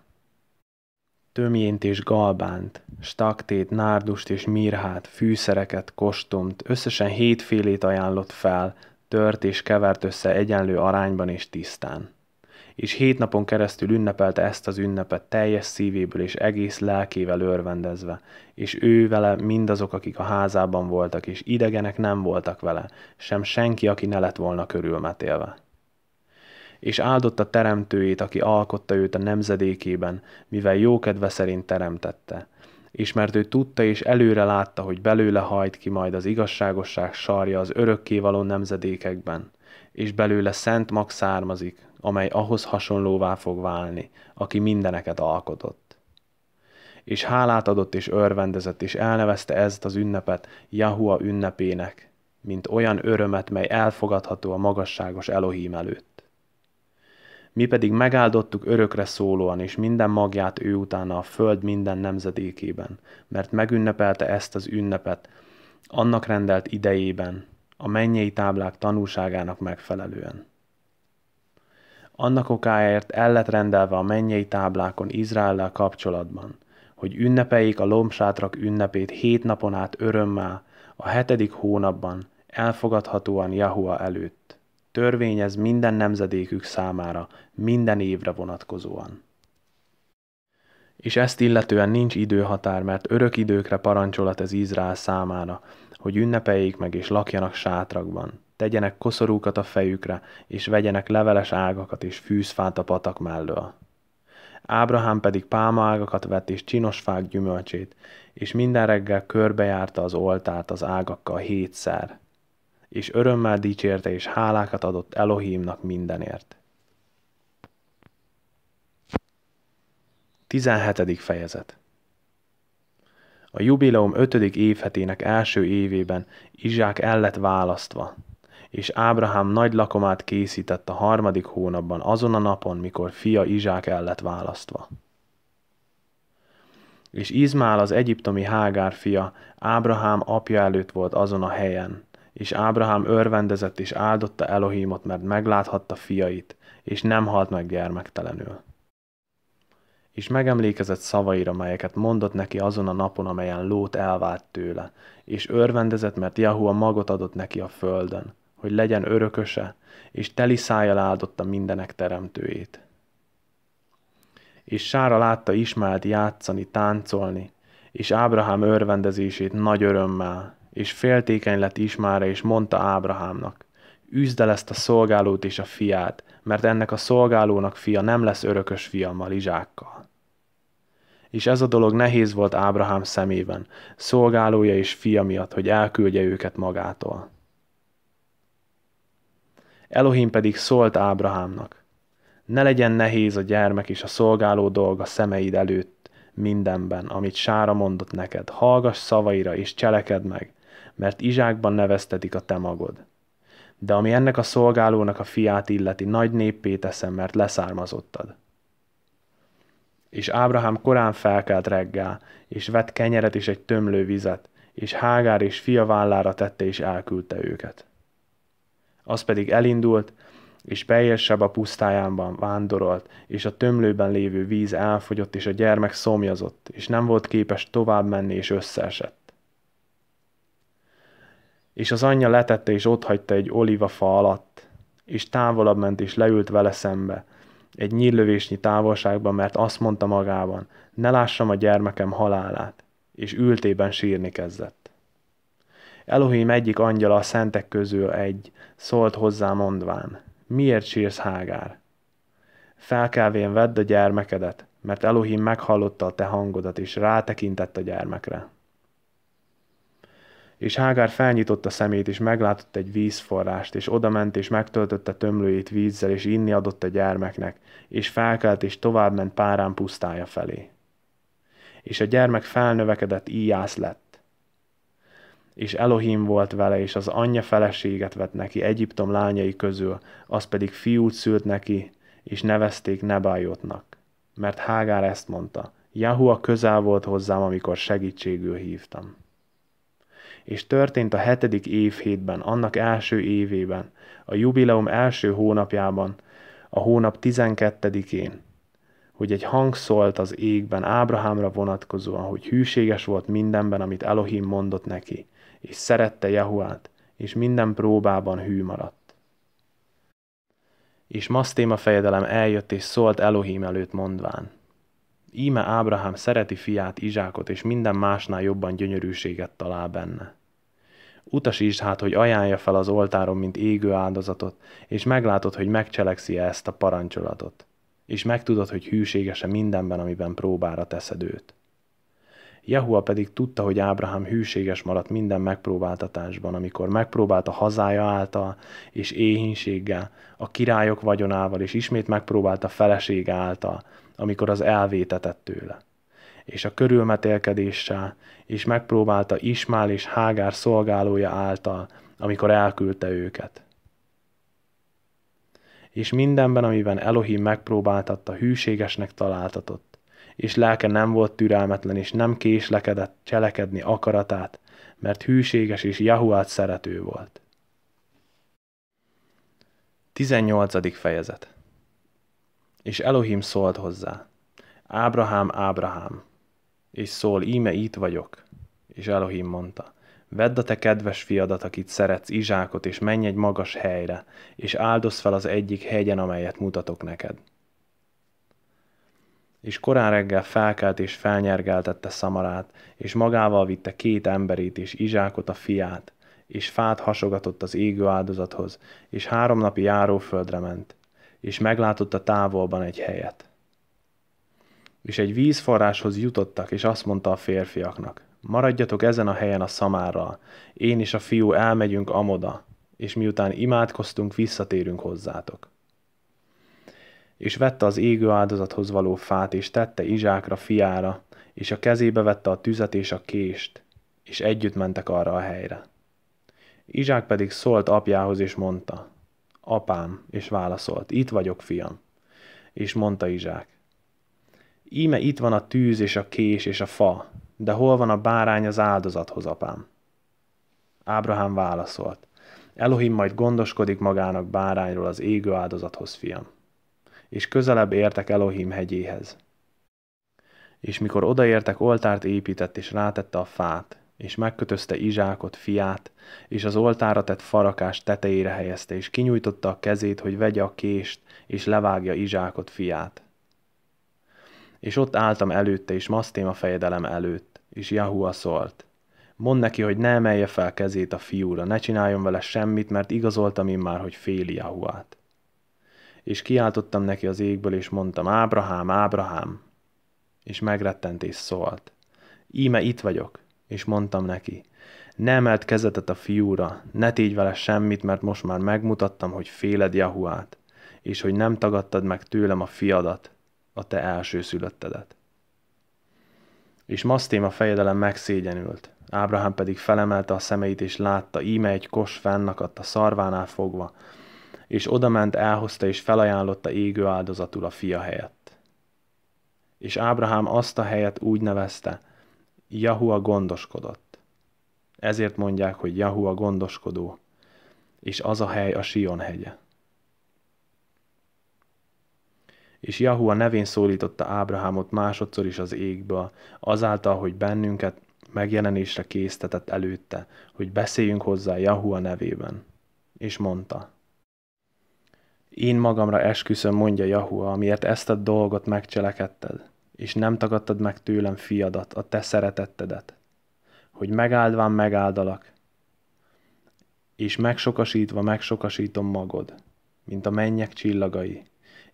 Speaker 1: Tömjént és galbánt, staktét, nárdust és mirhát, fűszereket, kostomt, összesen hétfélét ajánlott fel, tört és kevert össze egyenlő arányban és tisztán és hét napon keresztül ünnepelte ezt az ünnepet teljes szívéből és egész lelkével örvendezve, és ő vele mindazok, akik a házában voltak, és idegenek nem voltak vele, sem senki, aki ne lett volna körülmetélve és áldotta teremtőjét, aki alkotta őt a nemzedékében, mivel jókedve szerint teremtette. És mert ő tudta és előre látta, hogy belőle hajt ki majd az igazságosság sarja az örökkévaló nemzedékekben, és belőle szent mag származik, amely ahhoz hasonlóvá fog válni, aki mindeneket alkotott. És hálát adott és örvendezett, és elnevezte ezt az ünnepet Jahua ünnepének, mint olyan örömet, mely elfogadható a magasságos Elohim előtt. Mi pedig megáldottuk örökre szólóan, és minden magját ő utána a föld minden nemzedékében, mert megünnepelte ezt az ünnepet, annak rendelt idejében, a mennyei táblák tanúságának megfelelően annak okáért el lett rendelve a mennyei táblákon Izraellel kapcsolatban, hogy ünnepeljék a lombsátrak ünnepét hét napon át örömmel, a hetedik hónapban, elfogadhatóan Jahua előtt. Törvényez minden nemzedékük számára, minden évre vonatkozóan. És ezt illetően nincs időhatár, mert örök időkre parancsolat ez Izrael számára, hogy ünnepeljék meg és lakjanak sátrakban, tegyenek koszorúkat a fejükre, és vegyenek leveles ágakat és fűzfát a patak mellől. Ábrahám pedig pálmaágakat vett és csinos fák gyümölcsét, és minden reggel körbejárta az oltárt az ágakkal hétszer, és örömmel dicsérte és hálákat adott Elohimnak mindenért. 17. fejezet A jubileum ötödik évhetének első évében Izsák el lett választva, és Ábrahám nagy lakomát készített a harmadik hónapban azon a napon, mikor fia Izsák el lett választva. És Izmál az egyiptomi Hágár fia, Ábrahám apja előtt volt azon a helyen, és Ábrahám örvendezett és áldotta Elohimot, mert megláthatta fiait, és nem halt meg gyermektelenül. És megemlékezett szavaira, melyeket mondott neki azon a napon, amelyen Lót elvált tőle, és örvendezett, mert Jahua magot adott neki a földön, hogy legyen örököse, és teli szájjal áldotta mindenek teremtőjét. És Sára látta Ismált játszani, táncolni, és Ábrahám örvendezését nagy örömmel, és féltékeny lett Ismára, és mondta Ábrahámnak, üzd el ezt a szolgálót és a fiát, mert ennek a szolgálónak fia nem lesz örökös fiammal, Izsákkal. És ez a dolog nehéz volt Ábrahám szemében, szolgálója és fia miatt, hogy elküldje őket magától. Elohim pedig szólt Ábrahámnak, ne legyen nehéz a gyermek és a szolgáló dolga szemeid előtt mindenben, amit Sára mondott neked, hallgass szavaira és cseleked meg, mert Izsákban neveztetik a te magod. De ami ennek a szolgálónak a fiát illeti, nagy néppé teszem, mert leszármazottad. És Ábrahám korán felkelt reggel, és vett kenyeret és egy tömlő vizet, és Hágár és fia vállára tette és elküldte őket. Az pedig elindult, és beérsebb a pusztájában vándorolt, és a tömlőben lévő víz elfogyott, és a gyermek szomjazott, és nem volt képes tovább menni, és összeesett. És az anyja letette, és otthagyta egy olivafa alatt, és távolabb ment, és leült vele szembe, egy nyíllövésnyi távolságban, mert azt mondta magában, ne lássam a gyermekem halálát, és ültében sírni kezdett. Elohim egyik angyala a szentek közül egy, szólt hozzá mondván, miért sírsz Hágár? Felkelvén vedd a gyermekedet, mert Elohim meghallotta a te hangodat, és rátekintett a gyermekre. És Hágár felnyitotta a szemét, és meglátott egy vízforrást, és odament, és megtöltötte tömlőjét vízzel, és inni adott a gyermeknek, és felkelt, és továbbment párán pusztája felé. És a gyermek felnövekedett íjász lett és Elohim volt vele, és az anyja feleséget vett neki Egyiptom lányai közül, az pedig fiút szült neki, és nevezték Nebájotnak. Mert Hágár ezt mondta, Jahua közel volt hozzám, amikor segítségül hívtam. És történt a hetedik évhétben, annak első évében, a jubileum első hónapjában, a hónap tizenkettedikén, hogy egy hang szólt az égben Ábrahámra vonatkozóan, hogy hűséges volt mindenben, amit Elohim mondott neki, és szerette Jehuát, és minden próbában hű maradt. És Masztéma fejedelem eljött és szólt Elohim előtt mondván. Íme Ábrahám szereti fiát, Izsákot, és minden másnál jobban gyönyörűséget talál benne. Utasítsd hát, hogy ajánlja fel az oltáron, mint égő áldozatot, és meglátod, hogy megcselekszi -e ezt a parancsolatot. És megtudod, hogy hűséges-e mindenben, amiben próbára teszed őt. Jehua pedig tudta, hogy Ábrahám hűséges maradt minden megpróbáltatásban, amikor megpróbálta hazája által és éhínséggel, a királyok vagyonával, és ismét megpróbálta felesége által, amikor az elvétetett tőle. És a körülmetélkedéssel, és megpróbálta Ismál és Hágár szolgálója által, amikor elküldte őket és mindenben, amiben Elohim megpróbáltatta, hűségesnek találtatott és lelke nem volt türelmetlen, és nem késlekedett cselekedni akaratát, mert hűséges és Jahuát szerető volt. 18. fejezet És Elohim szólt hozzá, Ábrahám, Ábrahám, és szól, íme itt vagyok. És Elohim mondta, Vedd a te kedves fiadat, akit szeretsz, Izsákot, és menj egy magas helyre, és áldozz fel az egyik hegyen, amelyet mutatok neked és korán reggel felkelt és felnyergeltette szamarát, és magával vitte két emberét és Izsákot a fiát, és fát hasogatott az égő áldozathoz, és három napi járóföldre ment, és meglátott a távolban egy helyet. És egy vízforráshoz jutottak, és azt mondta a férfiaknak, maradjatok ezen a helyen a szamárral, én és a fiú elmegyünk amoda, és miután imádkoztunk, visszatérünk hozzátok és vette az égő áldozathoz való fát, és tette Izsákra fiára, és a kezébe vette a tüzet és a kést, és együtt mentek arra a helyre. Izsák pedig szólt apjához, és mondta, apám, és válaszolt, itt vagyok, fiam. És mondta Izsák, íme itt van a tűz és a kés és a fa, de hol van a bárány az áldozathoz, apám? Ábrahám válaszolt, Elohim majd gondoskodik magának bárányról az égő áldozathoz, fiam és közelebb értek Elohim hegyéhez. És mikor odaértek, oltárt épített, és rátette a fát, és megkötözte Izsákot, fiát, és az oltára tett farakás tetejére helyezte, és kinyújtotta a kezét, hogy vegye a kést, és levágja Izsákot, fiát. És ott álltam előtte, és masztém a fejedelem előtt, és Jahua szólt. Mond neki, hogy ne emelje fel kezét a fiúra, ne csináljon vele semmit, mert igazoltam én már, hogy féli Jahuát és kiáltottam neki az égből, és mondtam, Ábrahám, Ábrahám, és és szólt. Íme itt vagyok, és mondtam neki, ne emelt kezetet a fiúra, ne tégy vele semmit, mert most már megmutattam, hogy féled Jahuát, és hogy nem tagadtad meg tőlem a fiadat, a te elsőszülöttedet. És masztém a fejedelem megszégyenült, Ábrahám pedig felemelte a szemeit, és látta, íme egy kos fennakadt a szarvánál fogva, és odament elhozta és felajánlotta égő áldozatul a fia helyett. És Ábrahám azt a helyet úgy nevezte, Jahua gondoskodott. Ezért mondják, hogy Jahua gondoskodó, és az a hely a Sion hegye. És Jahua nevén szólította Ábrahámot másodszor is az égből, azáltal, hogy bennünket megjelenésre késztetett előtte, hogy beszéljünk hozzá Jahua nevében. És mondta, én magamra esküszöm, mondja Jahua, amiért ezt a dolgot megcselekedted, és nem tagadtad meg tőlem fiadat, a te szeretettedet, hogy megáldván megáldalak, és megsokasítva megsokasítom magod, mint a mennyek csillagai,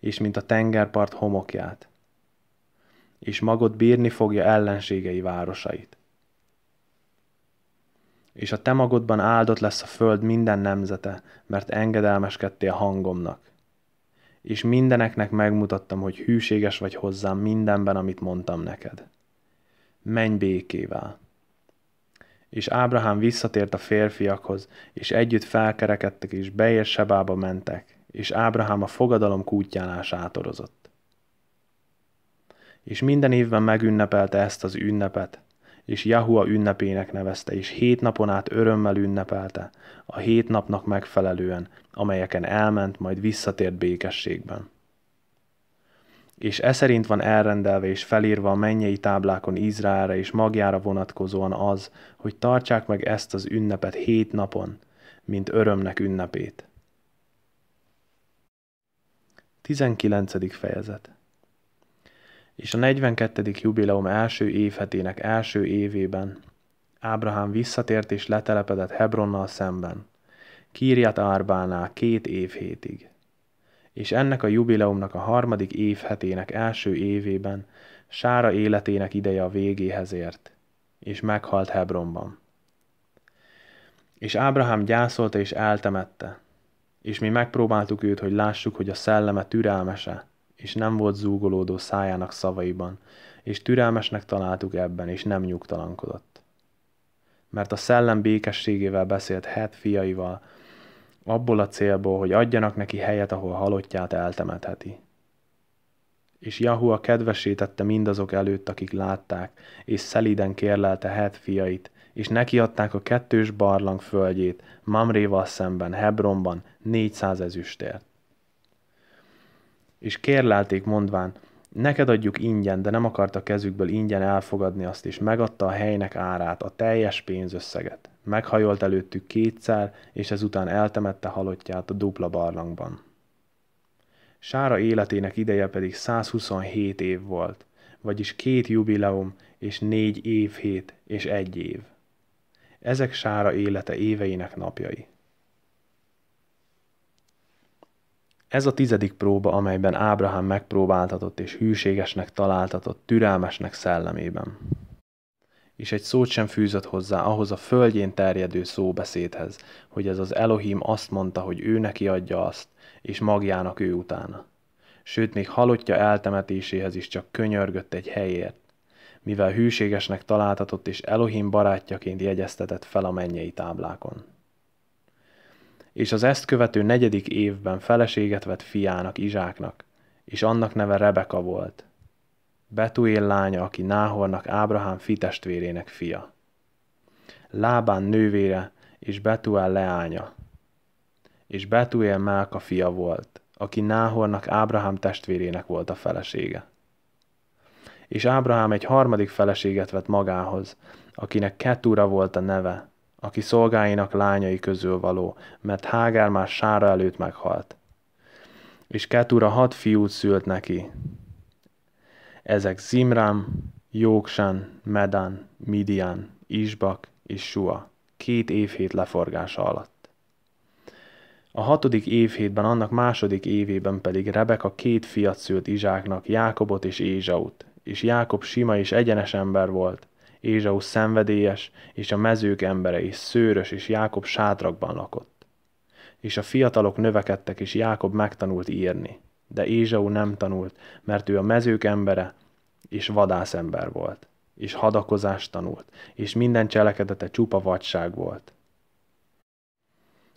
Speaker 1: és mint a tengerpart homokját, és magod bírni fogja ellenségei városait és a te magodban áldott lesz a föld minden nemzete, mert engedelmeskedtél hangomnak. És mindeneknek megmutattam, hogy hűséges vagy hozzám mindenben, amit mondtam neked. Menj békével. És Ábrahám visszatért a férfiakhoz, és együtt felkerekedtek, és beér Sebába mentek, és Ábrahám a fogadalom kútjánál sátorozott. És minden évben megünnepelte ezt az ünnepet, és Jahua ünnepének nevezte, és hét napon át örömmel ünnepelte, a hét napnak megfelelően, amelyeken elment, majd visszatért békességben. És e szerint van elrendelve és felírva a mennyei táblákon Izraelre és magjára vonatkozóan az, hogy tartsák meg ezt az ünnepet hét napon, mint örömnek ünnepét. 19. fejezet és a 42. jubileum első évhetének első évében Ábrahám visszatért és letelepedett Hebronnal szemben, Kírját Árbánál két hétig. És ennek a jubileumnak a harmadik évhetének első évében Sára életének ideje a végéhez ért, és meghalt Hebronban. És Ábrahám gyászolta és eltemette, és mi megpróbáltuk őt, hogy lássuk, hogy a szelleme türelmese, és nem volt zúgolódó szájának szavaiban, és türelmesnek találtuk ebben, és nem nyugtalankodott. Mert a szellem békességével beszélt het fiaival, abból a célból, hogy adjanak neki helyet, ahol halottját eltemetheti. És Jahu a kedvesítette mindazok előtt, akik látták, és szeliden kérlelte het fiait, és nekiadták a kettős barlang földjét Mamréval szemben Hebronban 400 ezüstért és kérlelték mondván, neked adjuk ingyen, de nem akarta kezükből ingyen elfogadni azt, és megadta a helynek árát, a teljes pénzösszeget. Meghajolt előttük kétszer, és ezután eltemette halottját a dupla barlangban. Sára életének ideje pedig 127 év volt, vagyis két jubileum és négy évhét és egy év. Ezek Sára élete éveinek napjai. Ez a tizedik próba, amelyben Ábrahám megpróbáltatott és hűségesnek találtatott türelmesnek szellemében. És egy szót sem fűzött hozzá ahhoz a földjén terjedő szóbeszédhez, hogy ez az Elohim azt mondta, hogy ő neki adja azt, és magjának ő utána. Sőt, még halottja eltemetéséhez is csak könyörgött egy helyért, mivel hűségesnek találtatott és Elohim barátjaként jegyeztetett fel a mennyei táblákon és az ezt követő negyedik évben feleséget vett fiának, Izsáknak, és annak neve Rebeka volt. Betuél lánya, aki Náhornak, Ábrahám fitestvérének fia. Lábán nővére és Betuel leánya. És Betuél Málka fia volt, aki Náhornak, Ábrahám testvérének volt a felesége. És Ábrahám egy harmadik feleséget vett magához, akinek Ketúra volt a neve, aki szolgáinak lányai közül való, mert Hágár már sára előtt meghalt. És Ketúra hat fiút szült neki. Ezek Zimram, Jóksan, Medan, Midian, Isbak és Sua, két évhét leforgása alatt. A hatodik évhétben, annak második évében pedig Rebeka két fiat szült Izsáknak, Jákobot és Ézsaut, és Jákob sima és egyenes ember volt, Ézsau szenvedélyes, és a mezők embere is szőrös, és Jákob sátrakban lakott. És a fiatalok növekedtek, és Jákob megtanult írni. De Ézsau nem tanult, mert ő a mezők embere, és vadászember volt, és hadakozást tanult, és minden cselekedete csupa vadság volt.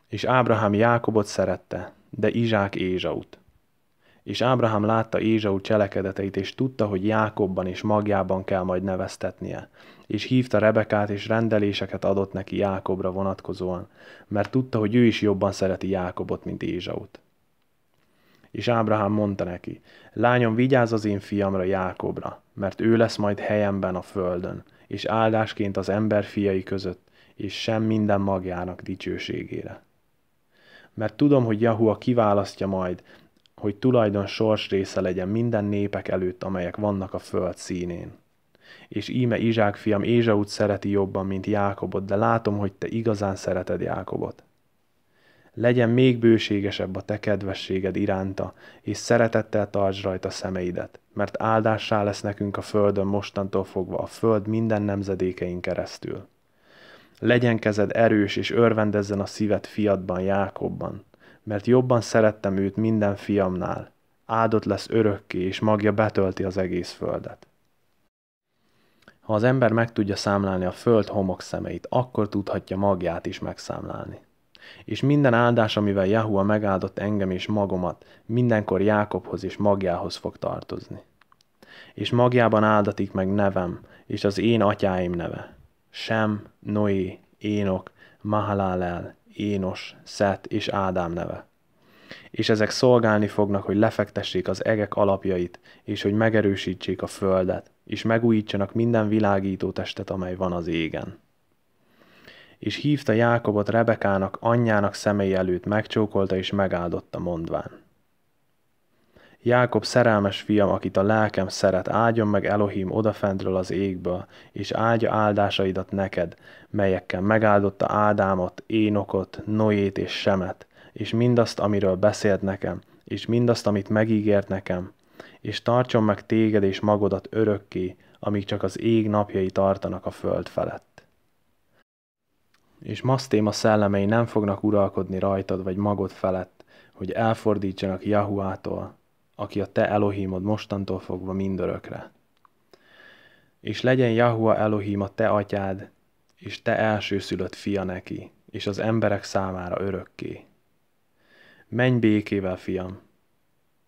Speaker 1: És Ábrahám Jákobot szerette, de Izsák Ézsaut. És Ábrahám látta Ézsau cselekedeteit, és tudta, hogy Jákobban és magjában kell majd neveztetnie. És hívta Rebekát, és rendeléseket adott neki Jákobra vonatkozóan, mert tudta, hogy ő is jobban szereti Jákobot, mint Ézsaut. És Ábrahám mondta neki, lányom, vigyázz az én fiamra, Jákobra, mert ő lesz majd helyemben a földön, és áldásként az ember fiai között, és sem minden magjának dicsőségére. Mert tudom, hogy Jahua kiválasztja majd, hogy tulajdon sors része legyen minden népek előtt, amelyek vannak a föld színén. És íme Izsák fiam Ézsaut szereti jobban, mint Jákobot, de látom, hogy te igazán szereted Jákobot. Legyen még bőségesebb a te kedvességed iránta, és szeretettel tarts rajta szemeidet, mert áldássá lesz nekünk a földön mostantól fogva a föld minden nemzedékein keresztül. Legyen kezed erős, és örvendezzen a szíved fiadban, Jákobban, mert jobban szerettem őt minden fiamnál. ádott lesz örökké, és magja betölti az egész földet. Ha az ember meg tudja számlálni a föld homok szemeit, akkor tudhatja magját is megszámlálni. És minden áldás, amivel Jahua megáldott engem és magomat, mindenkor Jákobhoz és magjához fog tartozni. És magjában áldatik meg nevem, és az én atyáim neve. Sem, Noé, Énok, Mahalalel, Énos, Szet és Ádám neve. És ezek szolgálni fognak, hogy lefektessék az egek alapjait, és hogy megerősítsék a földet, és megújítsanak minden világító testet, amely van az égen. És hívta Jákobot Rebekának, anyjának szemei előtt, megcsókolta és megáldotta mondván. Jákob szerelmes fiam, akit a lelkem szeret, áldjon meg Elohim odafentről az égből, és áldja áldásaidat neked, melyekkel megáldotta Ádámot, Énokot, Noét és Semet, és mindazt, amiről beszélt nekem, és mindazt, amit megígért nekem, és tartson meg téged és magodat örökké, amíg csak az ég napjai tartanak a föld felett. És masztéma szellemei nem fognak uralkodni rajtad vagy magod felett, hogy elfordítsanak Jahuától, aki a te Elohimod mostantól fogva mindörökre. És legyen Jahua Elohim a te atyád, és te elsőszülött fia neki, és az emberek számára örökké. Menj békével, fiam!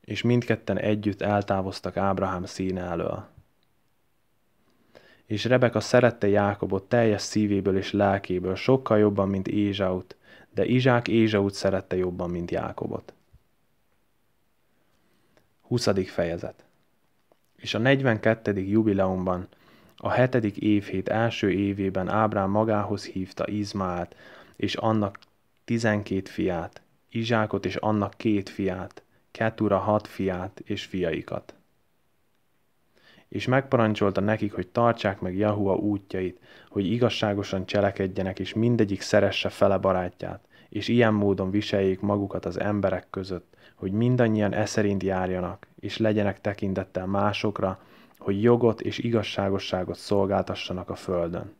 Speaker 1: És mindketten együtt eltávoztak Ábrahám színe elől. És Rebeka szerette Jákobot teljes szívéből és lelkéből sokkal jobban, mint Ézsaut, de Izsák Ézsaut szerette jobban, mint Jákobot. 20. fejezet. És a 42. jubileumban, a hetedik évhét első évében Ábrám magához hívta Izmaát és annak tizenkét fiát, Izsákot és annak két fiát, Ketura hat fiát és fiaikat. És megparancsolta nekik, hogy tartsák meg Jahua útjait, hogy igazságosan cselekedjenek, és mindegyik szeresse fele barátját, és ilyen módon viseljék magukat az emberek között, hogy mindannyian e szerint járjanak, és legyenek tekintettel másokra, hogy jogot és igazságosságot szolgáltassanak a földön.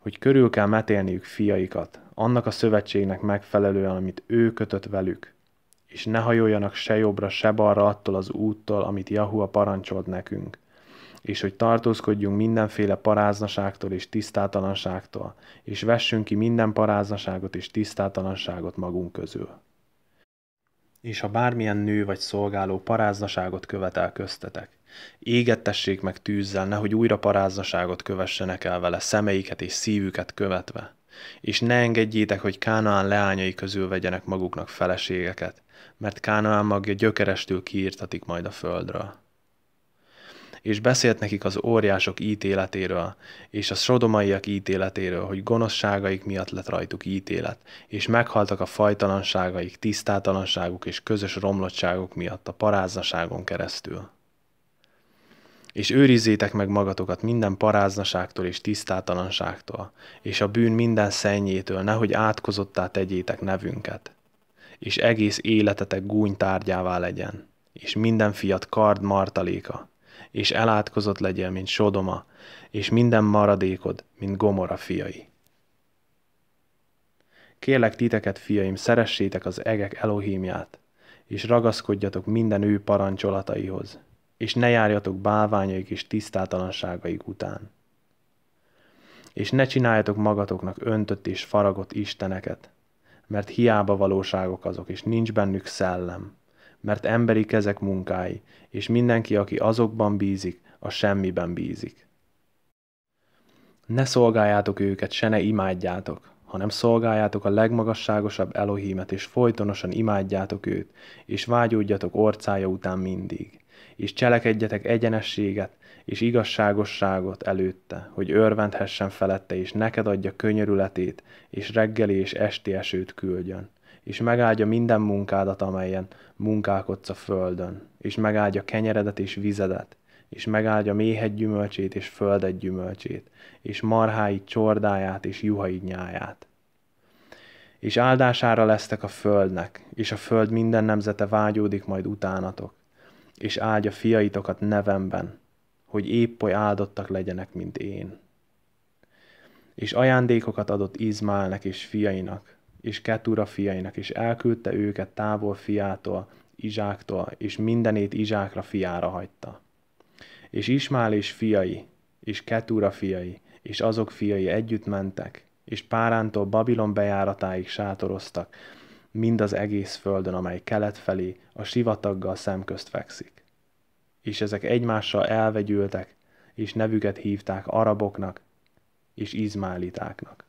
Speaker 1: Hogy körül kell metélniük fiaikat, annak a szövetségnek megfelelően, amit ő kötött velük, és ne hajoljanak se jobbra, se balra attól az úttól, amit Jahua parancsolt nekünk, és hogy tartózkodjunk mindenféle paráznaságtól és tisztátalanságtól, és vessünk ki minden paráznaságot és tisztátalanságot magunk közül és ha bármilyen nő vagy szolgáló paráznaságot követel köztetek, égettessék meg tűzzel, nehogy újra paráznaságot kövessenek el vele, szemeiket és szívüket követve. És ne engedjétek, hogy Kánaán leányai közül vegyenek maguknak feleségeket, mert Kánaán magja gyökerestül kiírtatik majd a földről és beszélt nekik az óriások ítéletéről, és a sodomaiak ítéletéről, hogy gonoszságaik miatt lett rajtuk ítélet, és meghaltak a fajtalanságaik, tisztátalanságuk és közös romlottságuk miatt a paráznaságon keresztül és őrizzétek meg magatokat minden paráznaságtól és tisztátalanságtól, és a bűn minden szennyétől, nehogy átkozottá tegyétek nevünket, és egész életetek gúnytárgyává legyen, és minden fiat kard martaléka, és elátkozott legyél, mint Sodoma, és minden maradékod, mint Gomora fiai. Kérlek titeket, fiaim, szeressétek az egek Elohímját, és ragaszkodjatok minden ő parancsolataihoz, és ne járjatok bálványaik és tisztátalanságaik után. És ne csináljatok magatoknak öntött és faragott isteneket, mert hiába valóságok azok, és nincs bennük szellem, mert emberi kezek munkái, és mindenki, aki azokban bízik, a semmiben bízik. Ne szolgáljátok őket, se ne imádjátok, hanem szolgáljátok a legmagasságosabb Elohimet, és folytonosan imádjátok őt, és vágyódjatok orcája után mindig, és cselekedjetek egyenességet és igazságosságot előtte, hogy örvendhessen felette, és neked adja könyörületét, és reggeli és esti esőt küldjön és megáldja minden munkádat, amelyen munkálkodsz a földön, és megáldja kenyeredet és vizedet, és megáldja méhed gyümölcsét és földet gyümölcsét, és marháid csordáját és juhaid nyáját. És áldására lesztek a földnek, és a föld minden nemzete vágyódik majd utánatok, és áldja fiaitokat nevemben, hogy épp oly áldottak legyenek, mint én. És ajándékokat adott Izmálnek és fiainak, és Ketúra fiainak, és elküldte őket távol fiától, Izsáktól, és mindenét Izsákra fiára hagyta. És Ismál és fiai, és Ketúra fiai, és azok fiai együtt mentek, és Párántól Babilon bejáratáig sátoroztak, mind az egész földön, amely kelet felé a sivataggal szemközt fekszik. És ezek egymással elvegyültek, és nevüket hívták araboknak és izmálitáknak.